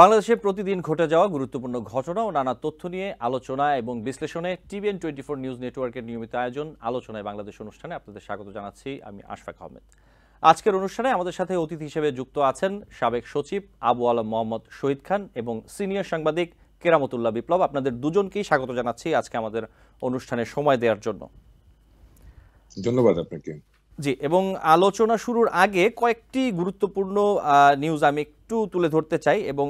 বাংলাদেশে প্রতিদিন ঘটে যাওয়া গুরুত্বপূর্ণ ঘটনা ও নানা তথ্য নিয়ে আলোচনা এবং বিশ্লেষণে টিভিএন টোয়েন্টি ফোর নিউজ নেটওয়ার্কের নিয়মিত আয়োজন আলোচনায় বাংলাদেশ অনুষ্ঠানে আপনাদের স্বাগত জানাচ্ছি আমি আশফাক আহমেদ আজকের অনুষ্ঠানে আমাদের সাথে অতিথি হিসেবে যুক্ত আছেন সাবেক সচিব আবু আলম মোহাম্মদ শহীদ খান এবং সিনিয়র সাংবাদিক কেরামতুল্লাহ বিপ্লব আপনাদের দুজনকেই স্বাগত জানাচ্ছি আজকে আমাদের অনুষ্ঠানে সময় দেওয়ার জন্য ধন্যবাদ আপনাকে জি এবং আলোচনা শুরুর আগে কয়েকটি গুরুত্বপূর্ণ নিউজ আমি একটু তুলে ধরতে চাই এবং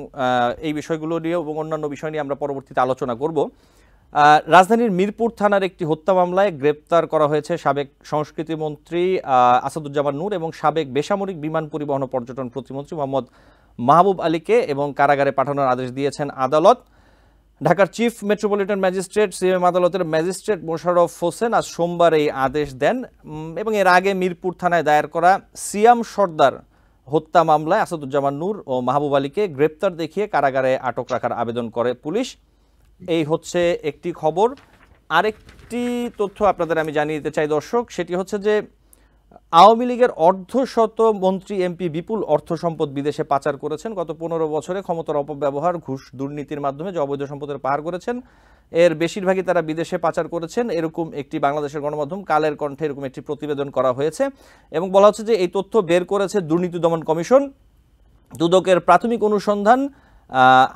এই বিষয়গুলো নিয়ে এবং অন্যান্য বিষয় নিয়ে আমরা পরবর্তীতে আলোচনা করব রাজধানীর মিরপুর থানার একটি হত্যা মামলায় গ্রেপ্তার করা হয়েছে সাবেক সংস্কৃতি মন্ত্রী আসাদুজ্জামান নূর এবং সাবেক বেসামরিক বিমান পরিবহন পর্যটন প্রতিমন্ত্রী মোহাম্মদ মাহবুব আলীকে এবং কারাগারে পাঠানোর আদেশ দিয়েছেন আদালত ঢাকার চিফ মেট্রোপলিটন ম্যাজিস্ট্রেট সিএম আদালতের ম্যাজিস্ট্রেট মোশাররফ হোসেন আজ সোমবার এই আদেশ দেন এবং এর আগে মিরপুর থানায় দায়ের করা সিয়াম সর্দার হত্যা মামলায় আসাদুজ্জামান নূর ও মাহবুব আলীকে গ্রেপ্তার দেখিয়ে কারাগারে আটক রাখার আবেদন করে পুলিশ এই হচ্ছে একটি খবর আরেকটি তথ্য আপনাদের আমি জানিয়ে দিতে চাই দর্শক সেটি হচ্ছে যে আওয়ামী লীগের অর্ধশত মন্ত্রী এমপি বিপুল অর্থ সম্পদ বিদেশে পাচার করেছেন গত পনেরো বছরে ক্ষমতার অপব্যবহার ঘুষ দুর্নীতির মাধ্যমে যে অবৈধ সম্পদের পাহাড় করেছেন এর বেশিরভাগই তারা বিদেশে পাচার করেছেন এরকম একটি বাংলাদেশের গণমাধ্যম কালের কণ্ঠে এরকম একটি প্রতিবেদন করা হয়েছে এবং বলা হচ্ছে যে এই তথ্য বের করেছে দুর্নীতি দমন কমিশন দুদকের প্রাথমিক অনুসন্ধান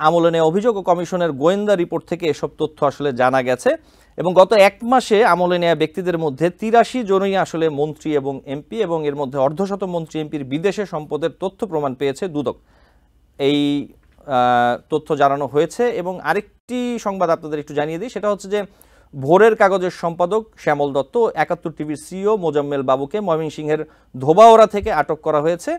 আমলে নেওয়া অভিযোগ ও কমিশনের গোয়েন্দা রিপোর্ট থেকে এসব তথ্য আসলে জানা গেছে এবং গত এক মাসে আমলে নেয়া ব্যক্তিদের মধ্যে তিরাশি জনই আসলে মন্ত্রী এবং এমপি এবং এর মধ্যে অর্ধশত মন্ত্রী এমপির বিদেশে সম্পদের তথ্য প্রমাণ পেয়েছে দুদক এই তথ্য জানানো হয়েছে এবং আরেকটি সংবাদ আপনাদের একটু জানিয়ে দিই সেটা হচ্ছে যে ভোরের কাগজের সম্পাদক শ্যামল দত্ত একাত্তর টিভির সিও মোজাম্মেল বাবুকে ময়মনসিংহের ধোবাওড়া থেকে আটক করা হয়েছে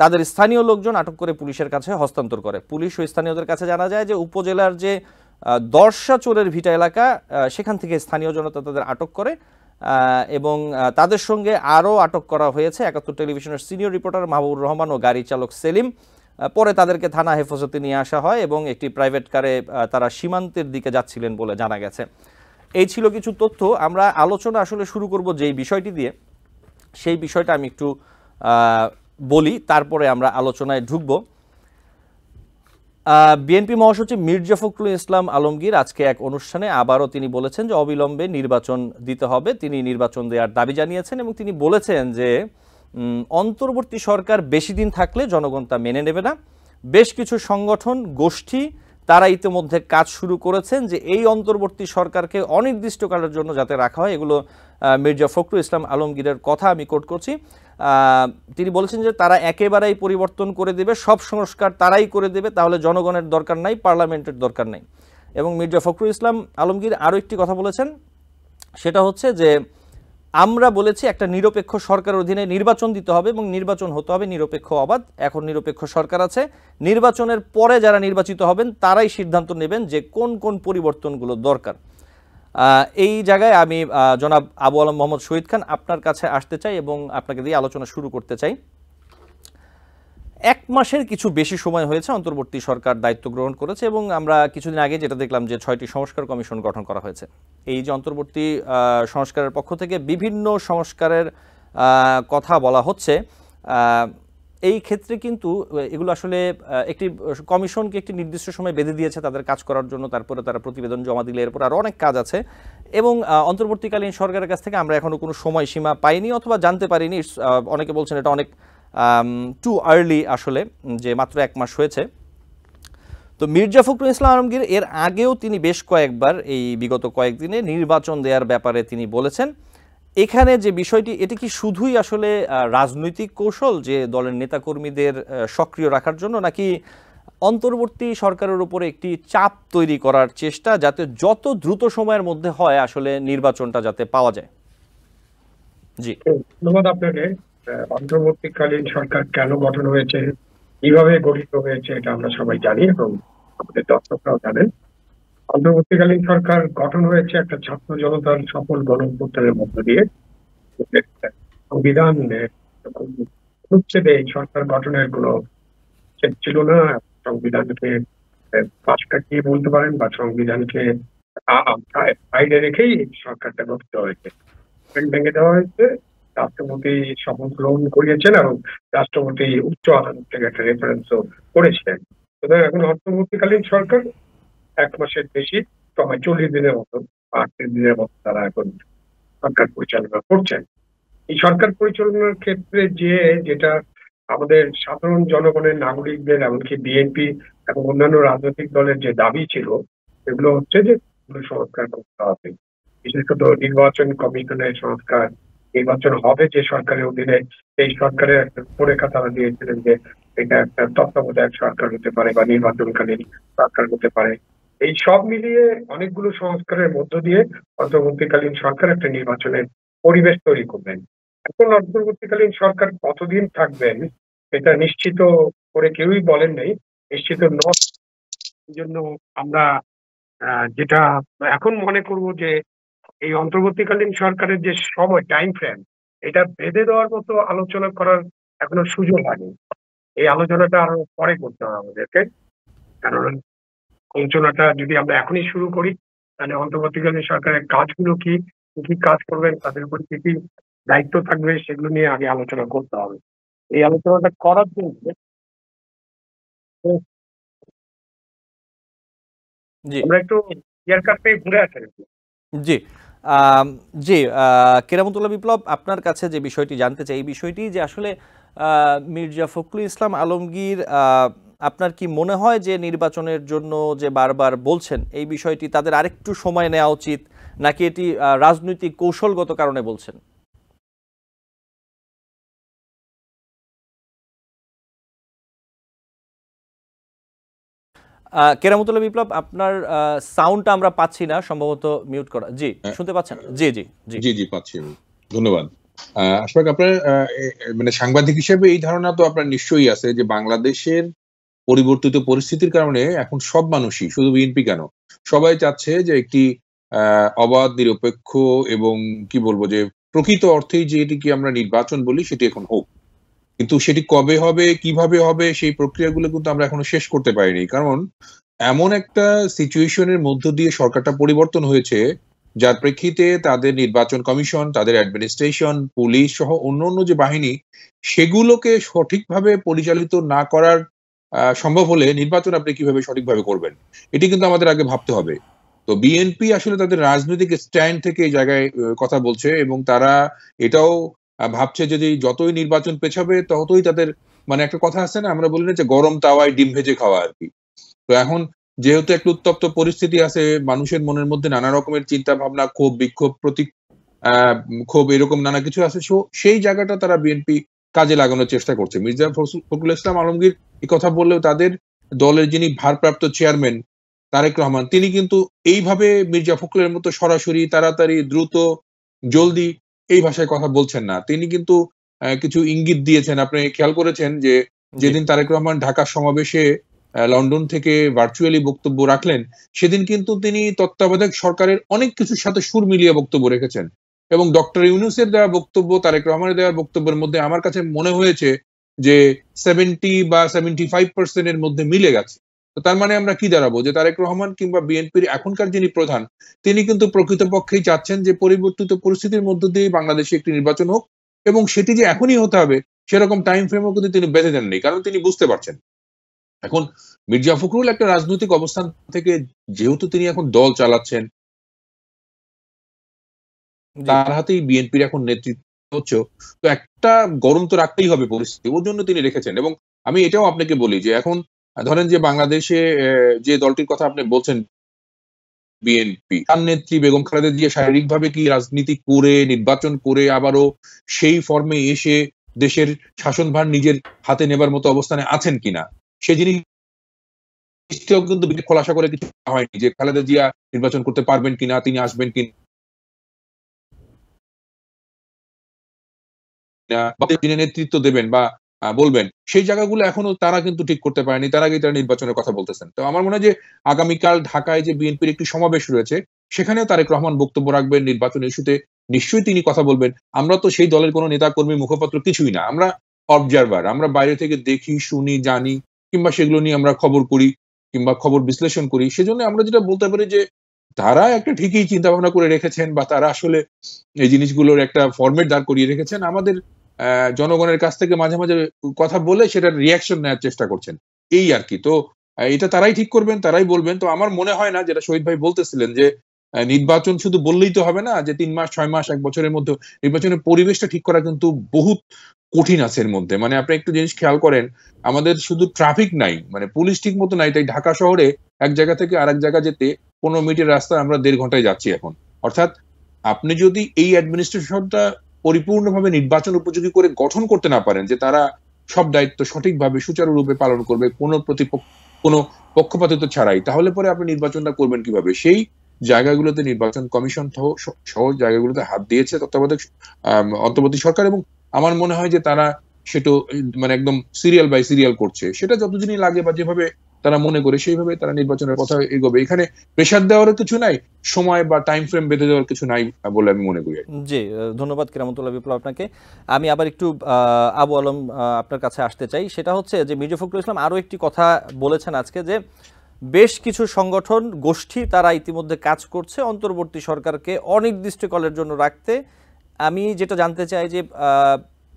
তাদের স্থানীয় লোকজন আটক করে পুলিশের কাছে হস্তান্তর করে পুলিশ ও স্থানীয়দের কাছে জানা যায় যে উপজেলার যে দর্শা চোরের ভিটা এলাকা সেখান থেকে স্থানীয় জনতা তাদের আটক করে এবং তাদের সঙ্গে আরও আটক করা হয়েছে একাত্তর টেলিভিশনের সিনিয়র রিপোর্টার মাহবুবুর রহমান ও গাড়ি চালক সেলিম পরে তাদেরকে থানা হেফাজতে নিয়ে আসা হয় এবং একটি প্রাইভেট কারে তারা সীমান্তের দিকে যাচ্ছিলেন বলে জানা গেছে এই ছিল কিছু তথ্য আমরা আলোচনা আসলে শুরু করব যেই বিষয়টি দিয়ে সেই বিষয়টা আমি একটু বলি তারপরে আমরা আলোচনায় ঢুকবো বিএনপি মহাসচিব মির্জা ফখরুল ইসলাম আলমগীর আজকে এক অনুষ্ঠানে আবারও তিনি বলেছেন যে অবিলম্বে নির্বাচন দিতে হবে তিনি নির্বাচন দেওয়ার দাবি জানিয়েছেন এবং তিনি বলেছেন যে অন্তর্বর্তী সরকার বেশি দিন থাকলে জনগণ তা মেনে নেবে না বেশ কিছু সংগঠন গোষ্ঠী তারা ইতিমধ্যে কাজ শুরু করেছেন যে এই অন্তর্বর্তী সরকারকে অনির্দিষ্টকালের জন্য যাতে রাখা হয় এগুলো মির্জা ফখরুল ইসলাম আলমগীরের কথা আমি কোট করছি তিনি বলছেন যে তারা একেবারেই পরিবর্তন করে দেবে সব সংস্কার তারাই করে দেবে তাহলে জনগণের দরকার নাই পার্লামেন্টের দরকার নাই এবং মির্জা ফখরুল ইসলাম আলমগীর আরও একটি কথা বলেছেন সেটা হচ্ছে যে আমরা বলেছি একটা নিরপেক্ষ সরকার অধীনে নির্বাচন দিতে হবে এবং নির্বাচন হতে হবে নিরপেক্ষ অবাধ এখন নিরপেক্ষ সরকার আছে নির্বাচনের পরে যারা নির্বাচিত হবেন তারাই সিদ্ধান্ত নেবেন যে কোন কোন পরিবর্তনগুলো দরকার এই জায়গায় আমি জনাব আবু আলম মোহাম্মদ শহীদ খান আপনার কাছে আসতে চাই এবং আপনাকে দিয়ে আলোচনা শুরু করতে চাই এক মাসের কিছু বেশি সময় হয়েছে অন্তর্বর্তী সরকার দায়িত্ব গ্রহণ করেছে এবং আমরা কিছুদিন আগে যেটা দেখলাম যে ছয়টি সংস্কার কমিশন গঠন করা হয়েছে এই যে অন্তর্বর্তী সংস্কারের পক্ষ থেকে বিভিন্ন সংস্কারের কথা বলা হচ্ছে এই ক্ষেত্রে কিন্তু এগুলো আসলে একটি কমিশনকে একটি নির্দিষ্ট সময় বেঁধে দিয়েছে তাদের কাজ করার জন্য তারপরে তারা প্রতিবেদন জমা দিলে এরপর আরও অনেক কাজ আছে এবং অন্তর্বর্তীকালীন সরকারের কাছ থেকে আমরা এখনও কোনো সময়সীমা পাইনি অথবা জানতে পারিনি অনেকে বলছেন এটা অনেক টু আর্লি আসলে যে মাত্র এক মাস হয়েছে তো মির্জা ফখরুল ইসলাম আলমগীর এর আগেও তিনি বেশ কয়েকবার এই বিগত কয়েকদিনে নির্বাচন দেওয়ার ব্যাপারে তিনি বলেছেন এখানে যে বিষয়টি এটি কি শুধুই আসলে রাজনৈতিক কৌশল যে দলের নেতাকর্মীদের সক্রিয় রাখার জন্য নাকি অন্তর্বর্তী সরকারের উপরে একটি চাপ তৈরি করার চেষ্টা যাতে যত দ্রুত সময়ের মধ্যে হয় আসলে নির্বাচনটা যাতে পাওয়া যায় জি ধন্যবাদ আপনাকে অন্তর্বর্তীকালীন সরকার কেন গঠন হয়েছে কিভাবে গঠিত হয়েছে এটা আমরা সবাই জানি এবং আমাদের দর্শকরাও জানেন অন্তর্বর্তীকালীন সরকার গঠন হয়েছে একটা ছাত্র জনতার সফল গণঅভ্যুত্থানের মধ্য দিয়ে সংবিধান অনুচ্ছেদে সরকার গঠনের কোনো ছিল না সংবিধানকে পাশ কাটিয়ে বলতে পারেন বা সংবিধানকে বাইরে রেখেই সরকারটা গঠিত হয়েছে ভেঙে দেওয়া হয়েছে রাষ্ট্রপতি শপথ গ্রহণ করিয়েছেন এবং রাষ্ট্রপতি উচ্চ আদালত থেকে একটা রেফারেন্সও করেছিলেন সুতরাং এখন অন্তর্বর্তীকালীন সরকার এক মাসের বেশি সময় চল্লিশ দিনের মতো আটত্রিশ দিনের মতো তারা এখন সরকার পরিচালনা করছেন এই সরকার পরিচালনার ক্ষেত্রে যে যেটা আমাদের সাধারণ জনগণের নাগরিকদের এমনকি বিএনপি এবং অন্যান্য রাজনৈতিক দলের যে দাবি ছিল এগুলো হচ্ছে যে সংস্কার করতে হবে বিশেষত নির্বাচন কমিশনের সংস্কার নির্বাচন হবে যে সরকারের অধীনে সেই সরকারের একটা রূপরেখা তারা দিয়েছিলেন যে এটা একটা তত্ত্বাবধায়ক সরকার হতে পারে বা নির্বাচনকালীন সরকার হতে পারে এই সব মিলিয়ে অনেকগুলো সংস্কারের মধ্য দিয়ে অন্তর্বর্তীকালীন সরকার একটা নির্বাচনের পরিবেশ তৈরি করবেন এখন অন্তর্বর্তীকালীন সরকার কতদিন থাকবেন এটা নিশ্চিত করে কেউই বলেন নাই নিশ্চিত জন্য আমরা যেটা এখন মনে করব যে এই অন্তর্বর্তীকালীন সরকারের যে সময় টাইম ফ্রেম এটা বেঁধে দেওয়ার মতো আলোচনা করার এখনো সুযোগ হয়নি এই আলোচনাটা আরো পরে করতে হবে আমাদেরকে কারণ আলোচনাটা যদি আমরা এখনই শুরু করি তাহলে অন্তর্বর্তীকালীন সরকারের কাজগুলো কি কি কাজ করবেন তাদের উপর কি কি দায়িত্ব থাকবে সেগুলো নিয়ে আগে আলোচনা করতে হবে এই আলোচনাটা করার জন্য জি জি কেরামতুল্লাহ বিপ্লব আপনার কাছে যে বিষয়টি জানতে চাই এই বিষয়টি যে আসলে মির্জা ফখরুল ইসলাম আলমগীর আপনার কি মনে হয় যে নির্বাচনের জন্য যে বারবার বলছেন এই বিষয়টি তাদের আরেকটু সময় নেওয়া উচিত নাকি এটি রাজনৈতিক কৌশলগত কারণে বলছেন কেরামতুল্লাহ বিপ্লব আপনার সাউন্ডটা আমরা পাচ্ছি না সম্ভবত মিউট করা জি হ্যাঁ। শুনতে পাচ্ছেন জি জি জি জি জি পাচ্ছি ধন্যবাদ আসলে আপনার মানে সাংবাদিক হিসেবে এই ধারণা তো আপনার নিশ্চয়ই আছে যে বাংলাদেশের পরিবর্তিত পরিস্থিতির কারণে এখন সব মানুষই শুধু বিএনপি কেন সবাই চাচ্ছে যে একটি অবাধ নিরপেক্ষ এবং কি বলবো যে প্রকৃত অর্থেই যে এটিকে আমরা নির্বাচন বলি সেটি এখন হোক কিন্তু সেটি কবে হবে কিভাবে হবে সেই প্রক্রিয়াগুলো কিন্তু আমরা এখনো শেষ করতে পারিনি কারণ এমন একটা সিচুয়েশনের মধ্য দিয়ে সরকারটা পরিবর্তন হয়েছে যার প্রেক্ষিতে তাদের নির্বাচন কমিশন তাদের অ্যাডমিনিস্ট্রেশন পুলিশ সহ অন্য অন্য যে বাহিনী সেগুলোকে সঠিকভাবে পরিচালিত না করার সম্ভব হলে নির্বাচন আপনি কিভাবে সঠিকভাবে করবেন এটি কিন্তু আমাদের আগে ভাবতে হবে তো বিএনপি আসলে তাদের রাজনৈতিক স্ট্যান্ড থেকে এই জায়গায় কথা বলছে এবং তারা এটাও ভাবছে যদি যতই নির্বাচন পেছাবে ততই তাদের মানে একটা কথা আছে না আমরা বলি না যে গরম তাওয়ায় ডিম ভেজে খাওয়া আর কি তো এখন যেহেতু একটা উত্তপ্ত পরিস্থিতি আছে মানুষের মনের মধ্যে নানা রকমের চিন্তা ভাবনা ক্ষোভ বিক্ষোভ প্রতীক ক্ষোভ এরকম নানা কিছু আছে সেই জায়গাটা তারা বিএনপি কাজে লাগানোর চেষ্টা করছে মির্জা ফখরুল ইসলাম আলমগীর কথা বললেও তাদের দলের যিনি ভারপ্রাপ্ত চেয়ারম্যান তারেক রহমান তিনি কিন্তু এইভাবে মির্জা ফখরুলের মতো সরাসরি তাড়াতাড়ি দ্রুত জলদি এই ভাষায় কথা বলছেন না তিনি কিন্তু কিছু ইঙ্গিত দিয়েছেন আপনি খেয়াল করেছেন যে যেদিন তারেক রহমান ঢাকা সমাবেশে লন্ডন থেকে ভার্চুয়ালি বক্তব্য রাখলেন সেদিন কিন্তু তিনি তত্ত্বাবধায়ক সরকারের অনেক কিছুর সাথে সুর মিলিয়ে বক্তব্য রেখেছেন এবং ডক্টর ইউনুসের দেওয়া বক্তব্য তারেক রহমানের দেওয়া বক্তব্যের মধ্যে আমার কাছে মনে হয়েছে যে সেভেন্টি বা সেভেন্টি ফাইভ পার্সেন্টের মধ্যে মিলে গেছে তার মানে আমরা কি দাঁড়াবো যে তারেক রহমান কিংবা বিএনপির এখনকার যিনি প্রধান তিনি কিন্তু প্রকৃতপক্ষেই চাচ্ছেন যে পরিবর্তিত পরিস্থিতির মধ্য দিয়ে বাংলাদেশে একটি নির্বাচন হোক এবং সেটি যে এখনই হতে হবে সেরকম টাইম ফ্রেমও কিন্তু তিনি বেঁধে দেননি কারণ তিনি বুঝতে পারছেন এখন মির্জা ফখরুল একটা রাজনৈতিক অবস্থান থেকে যেহেতু তিনি এখন দল চালাচ্ছেন তার হাতেই বিএনপির এখন নেতৃত্ব হচ্ছে তো একটা গরম তো রাখতেই হবে পরিস্থিতি ওর জন্য তিনি রেখেছেন এবং আমি এটাও আপনাকে বলি যে এখন ধরেন যে বাংলাদেশে যে দলটির কথা আপনি বলছেন বিএনপি তার নেত্রী বেগম খালেদা শারীরিক ভাবে কি রাজনীতি করে নির্বাচন করে আবারও সেই ফর্মে এসে দেশের শাসনভার নিজের হাতে নেবার মতো অবস্থানে আছেন কিনা সে জিনিস কিন্তু খোলাসা করে কিছু হয়নি যে খালেদা জিয়া নির্বাচন করতে পারবেন কিনা তিনি আসবেন কিনা দিনে নেতৃত্ব দেবেন বা বলবেন সেই জায়গাগুলো এখনো তারা কিন্তু ঠিক করতে পারেনি তার আগে তারা নির্বাচনের কথা বলতেছেন তো আমার মনে হয় যে আগামীকাল ঢাকায় যে বিএনপির একটি সমাবেশ রয়েছে সেখানেও তারেক রহমান বক্তব্য রাখবেন নির্বাচন ইস্যুতে নিশ্চয়ই তিনি কথা বলবেন আমরা তো সেই দলের কোনো নেতাকর্মী মুখপাত্র কিছুই না আমরা অবজারভার আমরা বাইরে থেকে দেখি শুনি জানি কিংবা সেগুলো নিয়ে আমরা খবর করি কিংবা খবর বিশ্লেষণ করি সেজন্য আমরা যেটা বলতে পারি যে তারা একটা ঠিকই চিন্তা ভাবনা করে রেখেছেন বা তারা আসলে এই জিনিসগুলোর একটা ফরম্যাট দাঁড় করিয়ে রেখেছেন আমাদের জনগণের কাছ থেকে মাঝে মাঝে কথা বলে সেটার রিয়াকশন নেওয়ার চেষ্টা করছেন এই আর কি তো এটা তারাই ঠিক করবেন তারাই বলবেন তো আমার মনে হয় না যেটা শহীদ ভাই বলতেছিলেন যে নির্বাচন শুধু বললেই তো হবে না যে তিন মাস ছয় মাস এক বছরের মধ্যে নির্বাচনের পরিবেশটা ঠিক করা কিন্তু বহুত কঠিন আছে এর মধ্যে মানে আপনি একটু জিনিস খেয়াল করেন আমাদের শুধু ট্রাফিক নাই মানে পুলিশ ঠিক মতো নাই তাই ঢাকা শহরে এক জায়গা থেকে আরেক জায়গা যেতে পনেরো মিনিটের রাস্তা আমরা দেড় ঘন্টায় যাচ্ছি এখন অর্থাৎ আপনি যদি এই অ্যাডমিনিস্ট্রেশনটা পরিপূর্ণভাবে নির্বাচন উপযোগী করে গঠন করতে না পারেন যে তারা সব দায়িত্ব সঠিকভাবে সুচারুরূপে পালন করবে কোনো প্রতিপক্ষ কোনো পক্ষপাতিত্ব ছাড়াই তাহলে পরে আপনি নির্বাচনটা করবেন কিভাবে সেই জায়গাগুলোতে নির্বাচন কমিশন সহ জায়গাগুলোতে হাত দিয়েছে তত্ত্বাবধায়ক অন্তর্বর্তী সরকার এবং আমার মনে হয় যে তারা সেটা মানে একদম সিরিয়াল বাই সিরিয়াল করছে সেটা যতদিনই লাগে বা যেভাবে তারা মনে করে সেইভাবে তারা নির্বাচনের কথা এগোবে এখানে প্রেশার দেওয়ারও কিছু নাই সময় বা টাইম ফ্রেম বেঁধে দেওয়ার কিছু নাই বলে আমি মনে করি জি ধন্যবাদ কিরামতুল্লাহ বিপ্লব আপনাকে আমি আবার একটু আবু আলম আপনার কাছে আসতে চাই সেটা হচ্ছে যে মির্জা ফখরুল ইসলাম আরও একটি কথা বলেছেন আজকে যে বেশ কিছু সংগঠন গোষ্ঠী তারা ইতিমধ্যে কাজ করছে অন্তর্বর্তী সরকারকে অনির্দিষ্টকালের জন্য রাখতে আমি যেটা জানতে চাই যে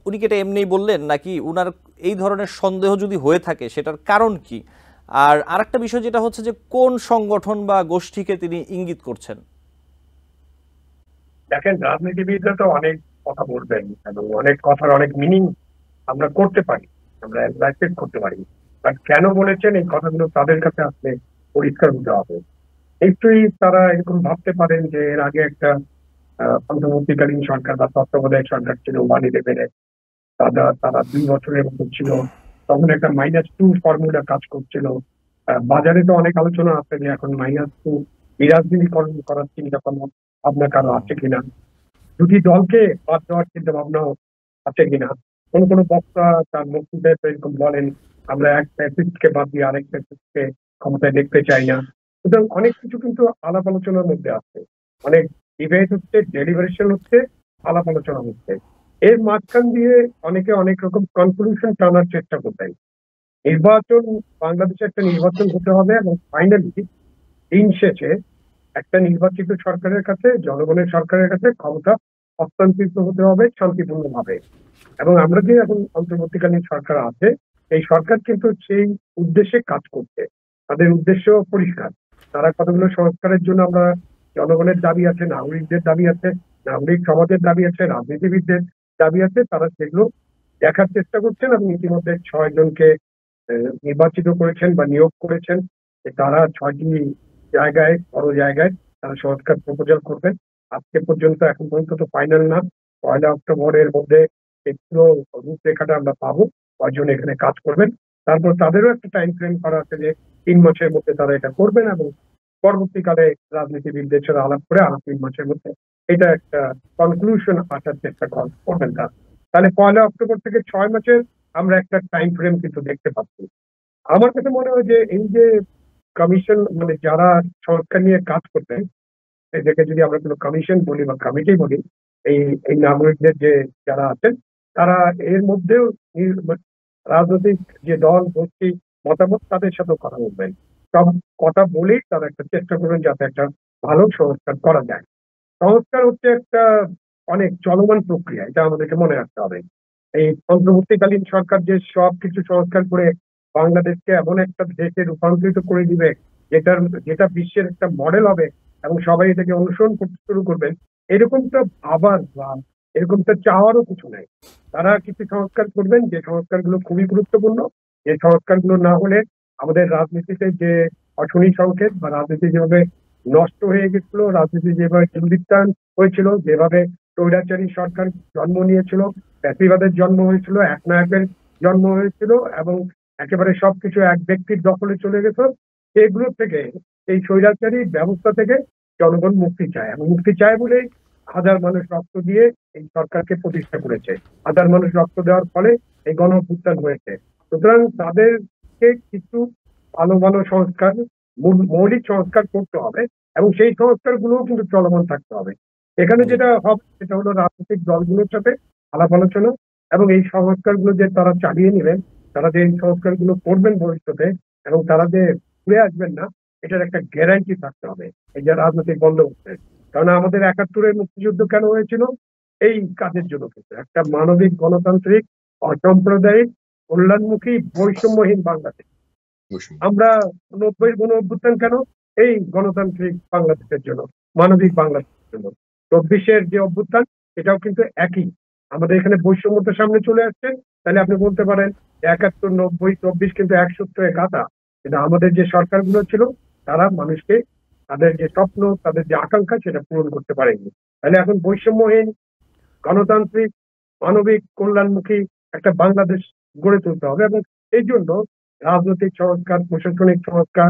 উনি কি এটা এমনিই বললেন নাকি উনার এই ধরনের সন্দেহ যদি হয়ে থাকে সেটার কারণ কি আর আরেকটা বিষয় যেটা হচ্ছে যে কোন সংগঠন বা গোষ্ঠীকে তিনি ইঙ্গিত করছেন দেখেন রাজনীতিবিদরা তো অনেক কথা বলবেন এবং অনেক কথার অনেক মিনিং আমরা করতে পারি আমরা অ্যানালাইসিস করতে পারি বাট কেন বলেছেন এই কথাগুলো তাদের কাছে আসলে পরিষ্কার হতে হবে একটুই তারা এরকম ভাবতে পারেন যে এর আগে একটা অন্তর্বর্তীকালীন সরকার বা তত্ত্বাবধায়ক সরকার ছিল ওয়ান ইলেভেনে তারা তারা দুই বছরের মতো ছিল তখন একটা মাইনাস টু ফর্মুলা কাজ করছিল বাজারে তো অনেক আলোচনা আছে যে এখন মাইনাস টু বিরাজনীকরণ করার চিন্তা ভাবনা আপনার কারো আছে কিনা দুটি দলকে বাদ দেওয়ার চিন্তা ভাবনাও আছে কিনা কোনো কোনো বক্তা তার মুক্তিদের এরকম বলেন আমরা এক কে বাদ দিয়ে আরেক কে ক্ষমতায় দেখতে চাই না সুতরাং অনেক কিছু কিন্তু আলাপ আলোচনার মধ্যে আছে অনেক ডিবেট হচ্ছে ডেলিভারেশন হচ্ছে আলাপ আলোচনা হচ্ছে এর মাঝখান দিয়ে অনেকে অনেক রকম কনক্লুশন টানার চেষ্টা করতেন নির্বাচন বাংলাদেশে একটা নির্বাচন হতে হবে এবং ফাইনালি দিন শেষে একটা নির্বাচিত সরকারের কাছে জনগণের সরকারের কাছে ক্ষমতা হস্তান্তরিত হতে হবে শান্তিপূর্ণভাবে এবং আমরা যে এখন অন্তর্বর্তীকালীন সরকার আছে এই সরকার কিন্তু সেই উদ্দেশ্যে কাজ করছে তাদের উদ্দেশ্য পরিষ্কার তারা কতগুলো সংস্কারের জন্য আমরা জনগণের দাবি আছে নাগরিকদের দাবি আছে নাগরিক সমাজের দাবি আছে রাজনীতিবিদদের দাবি আছে তারা সেগুলো দেখার চেষ্টা করছেন এবং ইতিমধ্যে ছয় জনকে নির্বাচিত করেছেন বা নিয়োগ করেছেন তারা ছয়টি জায়গায় বড় জায়গায় তারা সরকার প্রপোজাল করবেন আজকে পর্যন্ত এখন পর্যন্ত তো ফাইনাল না পয়লা অক্টোবরের মধ্যে পুরো রূপরেখাটা আমরা পাবো কয়জন এখানে কাজ করবেন তারপর তাদেরও একটা টাইম ফ্রেম করা আছে যে তিন মাসের মধ্যে তারা এটা করবেন এবং পরবর্তীকালে রাজনীতিবিদদের সাথে আলাপ করে আরো তিন মাসের মধ্যে এটা একটা কনক্লুশন আসার চেষ্টা করবেন না তাহলে পয়লা অক্টোবর থেকে ছয় মাসের আমরা একটা টাইম ফ্রেম কিন্তু দেখতে পাচ্ছি আমার কাছে মনে হয় যে এই যে কমিশন মানে যারা সরকার নিয়ে কাজ করতেন এদেরকে যদি আমরা কোনো কমিশন বলি বা কমিটি বলি এই এই নাগরিকদের যে যারা আছেন তারা এর মধ্যেও রাজনৈতিক যে দল গোষ্ঠী মতামত তাদের সাথেও কথা বলবেন সব কথা বলেই তারা একটা চেষ্টা করবেন যাতে একটা ভালো সংস্কার করা যায় সংস্কার হচ্ছে একটা অনেক চলমান প্রক্রিয়া এটা আমাদেরকে মনে রাখতে হবে এই পরবর্তীকালীন সরকার যে সব কিছু সংস্কার করে বাংলাদেশকে এমন একটা দেশে রূপান্তরিত করে দিবে যেটার যেটা বিশ্বের একটা মডেল হবে এবং সবাই এটাকে অনুসরণ করতে শুরু করবেন এরকমটা ভাবার বা এরকমটা চাওয়ারও কিছু নাই তারা কিছু সংস্কার করবেন যে সংস্কারগুলো খুবই গুরুত্বপূর্ণ যে সংস্কারগুলো না হলে আমাদের রাজনীতিতে যে অশনি সংকেত বা রাজনীতি যেভাবে নষ্ট হয়ে গেছিল রাজনীতি যেভাবে হিন্দুস্তান হয়েছিল যেভাবে স্বৈরাচারী সরকার জন্ম নিয়েছিল প্যাসিবাদের জন্ম হয়েছিল এক নায়কের জন্ম হয়েছিল এবং একেবারে সবকিছু এক ব্যক্তির দখলে চলে গেছিল এগুলো থেকে এই স্বৈরাচারী ব্যবস্থা থেকে জনগণ মুক্তি চায় এবং মুক্তি চায় বলেই হাজার মানুষ রক্ত দিয়ে এই সরকারকে প্রতিষ্ঠা করেছে হাজার মানুষ রক্ত দেওয়ার ফলে এই গণ হয়েছে সুতরাং তাদেরকে কিছু ভালো ভালো সংস্কার মৌলিক সংস্কার করতে হবে এবং সেই সংস্কারগুলোও কিন্তু চলমান থাকতে হবে এখানে যেটা হবে সেটা হলো রাজনৈতিক দলগুলোর সাথে আলাপ আলোচনা এবং এই সংস্কারগুলো যে তারা চালিয়ে নেবেন তারা যে এই সংস্কারগুলো করবেন ভবিষ্যতে এবং তারা যে ঘুরে আসবেন না এটার একটা গ্যারান্টি থাকতে হবে এই যে রাজনৈতিক বন্দোবস্তের কারণ আমাদের একাত্তরের মুক্তিযুদ্ধ কেন হয়েছিল এই কাজের জন্য কিন্তু একটা মানবিক গণতান্ত্রিক অসাম্প্রদায়িক কল্যাণমুখী বৈষম্যহীন বাংলাদেশ আমরা নব্বই গণ অভ্যুত্থান কেন এই গণতান্ত্রিক বাংলাদেশের জন্য মানবিক বাংলাদেশের জন্য চব্বিশের যে অভ্যুত্থান এটাও কিন্তু একই আমাদের এখানে বৈষম্যতা সামনে চলে আসছে তাহলে আপনি বলতে পারেন একাত্তর নব্বই চব্বিশ কিন্তু এক সূত্রে কাঁথা কিন্তু আমাদের যে সরকারগুলো ছিল তারা মানুষকে তাদের যে স্বপ্ন তাদের যে আকাঙ্ক্ষা সেটা পূরণ করতে পারেনি তাহলে এখন বৈষম্যহীন গণতান্ত্রিক মানবিক কল্যাণমুখী একটা বাংলাদেশ গড়ে তুলতে হবে এবং এই জন্য রাজনৈতিক সংস্কার প্রশাসনিক সংস্কার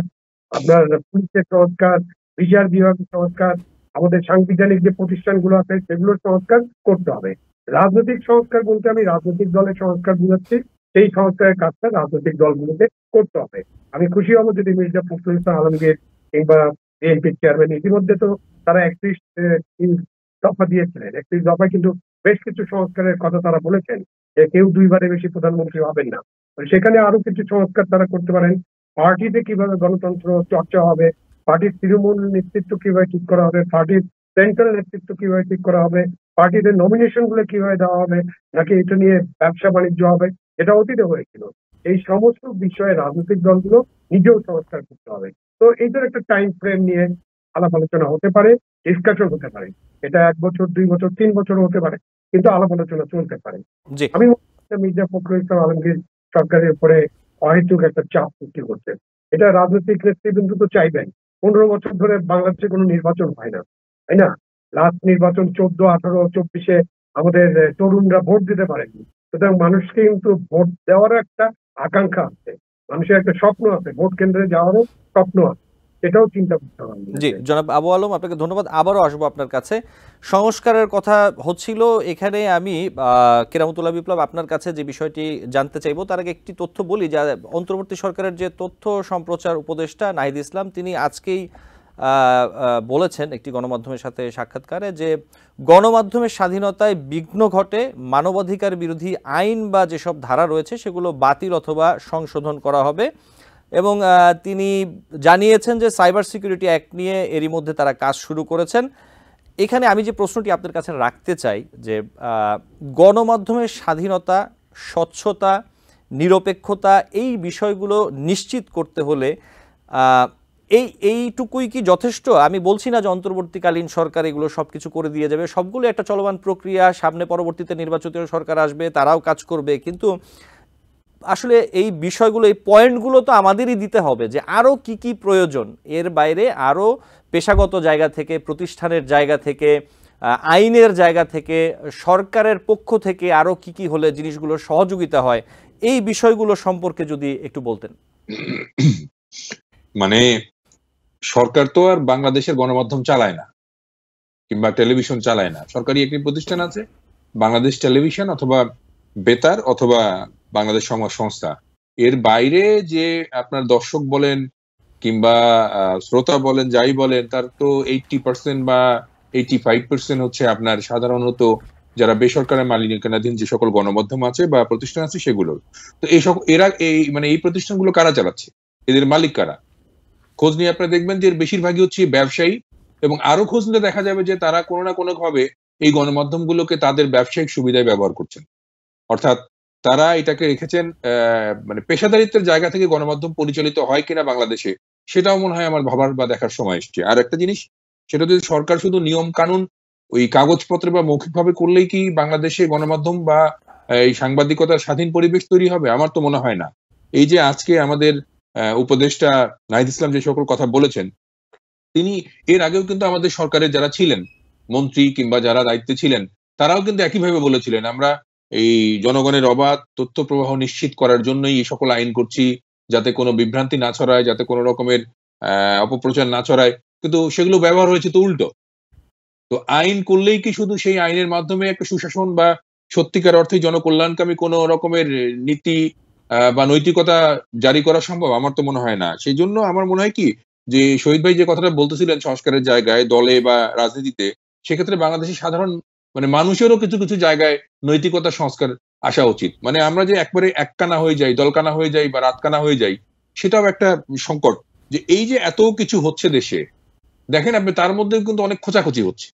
আপনার পুলিশের সংস্কার বিচার বিভাগের চমৎকার আমাদের সাংবিধানিক যে প্রতিষ্ঠানগুলো আছে সেগুলোর সংস্কার করতে হবে রাজনৈতিক সংস্কার বলতে আমি রাজনৈতিক দলের সংস্কার বুঝাচ্ছি সেই সংস্কারের কাজটা রাজনৈতিক দলগুলোতে করতে হবে আমি খুশি হব যদি মির্জা ফখরুল ইসলাম আলমগীর কিংবা বিএনপির চেয়ারম্যান ইতিমধ্যে তো তারা একত্রিশ দফা দিয়েছিলেন একত্রিশ দফায় কিন্তু বেশ কিছু সংস্কারের কথা তারা বলেছেন যে কেউ দুইবারে বেশি প্রধানমন্ত্রী হবেন না মানে সেখানে আরো কিছু সংস্কার তারা করতে পারেন পার্টিতে কিভাবে গণতন্ত্র চর্চা হবে পার্টির তৃণমূল নেতৃত্ব কিভাবে ঠিক করা হবে পার্টির সেন্ট্রাল নেতৃত্ব কিভাবে ঠিক করা হবে পার্টিতে নমিনেশন গুলো কিভাবে দেওয়া হবে নাকি এটা নিয়ে ব্যবসা বাণিজ্য হবে এটা অতীতে হয়েছিল এই সমস্ত বিষয়ে রাজনৈতিক দলগুলো নিজেও সংস্কার করতে হবে তো এইটার একটা টাইম ফ্রেম নিয়ে আলাপ আলোচনা হতে পারে ডিসকাশন হতে পারে এটা এক বছর দুই বছর তিন বছর হতে পারে কিন্তু আলাপ আলোচনা চলতে পারে আমি মির্জা ফখরুল ইসলাম আলমগীর সরকারের উপরে অহেতুক একটা চাপ সৃষ্টি করছে এটা রাজনৈতিক নেতৃবৃন্দ তো চাইবেন পনেরো বছর ধরে বাংলাদেশে কোনো নির্বাচন হয় না তাই না লাস্ট নির্বাচন চোদ্দ আঠারো চব্বিশে আমাদের তরুণরা ভোট দিতে পারেনি সুতরাং মানুষকে কিন্তু ভোট দেওয়ারও একটা আকাঙ্ক্ষা আছে মানুষের একটা স্বপ্ন আছে ভোট কেন্দ্রে যাওয়ারও স্বপ্ন আছে সেটাও চিন্তা করতে হবে জি জনাব আবু আলম আপনাকে ধন্যবাদ আবারও আসবো আপনার কাছে সংস্কারের কথা হচ্ছিল এখানে আমি কেরামতুল্লাহ বিপ্লব আপনার কাছে যে বিষয়টি জানতে চাইব তার আগে একটি তথ্য বলি যা অন্তর্বর্তী সরকারের যে তথ্য সম্প্রচার উপদেষ্টা নাহিদ ইসলাম তিনি আজকেই বলেছেন একটি গণমাধ্যমের সাথে সাক্ষাৎকারে যে গণমাধ্যমের স্বাধীনতায় বিঘ্ন ঘটে মানবাধিকার বিরোধী আইন বা যেসব ধারা রয়েছে সেগুলো বাতিল অথবা সংশোধন করা হবে এবং তিনি জানিয়েছেন যে সাইবার সিকিউরিটি অ্যাক্ট নিয়ে এরই মধ্যে তারা কাজ শুরু করেছেন এখানে আমি যে প্রশ্নটি আপনার কাছে রাখতে চাই যে গণমাধ্যমের স্বাধীনতা স্বচ্ছতা নিরপেক্ষতা এই বিষয়গুলো নিশ্চিত করতে হলে এই এইটুকুই কি যথেষ্ট আমি বলছি না যে অন্তর্বর্তীকালীন সরকার এগুলো সব কিছু করে দিয়ে যাবে সবগুলো একটা চলমান প্রক্রিয়া সামনে পরবর্তীতে নির্বাচিত সরকার আসবে তারাও কাজ করবে কিন্তু আসলে এই বিষয়গুলো এই পয়েন্টগুলো তো আমাদেরই দিতে হবে যে আরও কি কি প্রয়োজন এর বাইরে আরও পেশাগত জায়গা থেকে প্রতিষ্ঠানের জায়গা থেকে আইনের জায়গা থেকে সরকারের পক্ষ থেকে আরও কি কি হলে জিনিসগুলো সহযোগিতা হয় এই বিষয়গুলো সম্পর্কে যদি একটু বলতেন মানে সরকার তো আর বাংলাদেশের গণমাধ্যম চালায় না কিংবা টেলিভিশন চালায় না সরকারি একটি প্রতিষ্ঠান আছে বাংলাদেশ টেলিভিশন অথবা বেতার অথবা বাংলাদেশ সংবাদ সংস্থা এর বাইরে যে আপনার দর্শক বলেন কিংবা শ্রোতা বলেন যাই বলেন তার তো এইটটি পার্সেন্ট বা এইটি ফাইভ পার্সেন্ট হচ্ছে আপনার সাধারণত যারা বেসরকারি মালিকানাধীন যে সকল গণমাধ্যম আছে বা প্রতিষ্ঠান আছে সেগুলোর তো এই সকল এরা এই মানে এই প্রতিষ্ঠানগুলো কারা চালাচ্ছে এদের মালিক কারা খোঁজ নিয়ে আপনারা দেখবেন যে বেশিরভাগই হচ্ছে ব্যবসায়ী এবং আরো খোঁজ নিলে দেখা যাবে যে তারা কোনো না কোনোভাবে এই গণমাধ্যমগুলোকে তাদের ব্যবসায়িক সুবিধায় ব্যবহার করছেন অর্থাৎ তারা এটাকে রেখেছেন মানে পেশাদারিত্বের জায়গা থেকে গণমাধ্যম পরিচালিত হয় কিনা বাংলাদেশে সেটাও মনে হয় আমার ভাবার বা দেখার সময় এসছে আর একটা জিনিস সেটা যদি সরকার শুধু নিয়ম কানুন ওই কাগজপত্রে বা মৌখিকভাবে করলেই কি বাংলাদেশে গণমাধ্যম বা এই সাংবাদিকতার স্বাধীন পরিবেশ তৈরি হবে আমার তো মনে হয় না এই যে আজকে আমাদের উপদেষ্টা নাহিদ ইসলাম যে সকল কথা বলেছেন তিনি এর আগেও কিন্তু আমাদের সরকারের যারা ছিলেন মন্ত্রী কিংবা যারা দায়িত্বে ছিলেন তারাও কিন্তু একইভাবে বলেছিলেন আমরা এই জনগণের অবাধ তথ্য প্রবাহ নিশ্চিত করার জন্যই এই সকল আইন করছি যাতে কোনো বিভ্রান্তি না ছড়ায় যাতে কোনো রকমের অপপ্রচার না ছড়ায় কিন্তু সেগুলো ব্যবহার হয়েছে তো উল্টো তো আইন করলেই কি শুধু সেই আইনের মাধ্যমে একটা সুশাসন বা সত্যিকার অর্থে জনকল্যাণকামী কোনো রকমের নীতি বা নৈতিকতা জারি করা সম্ভব আমার তো মনে হয় না সেই জন্য আমার মনে হয় কি যে শহীদ ভাই যে কথাটা বলতেছিলেন সংস্কারের জায়গায় দলে বা রাজনীতিতে সেক্ষেত্রে বাংলাদেশের সাধারণ মানে মানুষেরও কিছু কিছু জায়গায় নৈতিকতা সংস্কার আসা উচিত মানে আমরা যে একবারে এককানা হয়ে যাই দলকানা হয়ে যাই বা রাতকানা হয়ে যাই সেটাও একটা সংকট যে এই যে এত কিছু হচ্ছে দেশে দেখেন আপনি তার মধ্যে কিন্তু অনেক খোঁচাখুচি হচ্ছে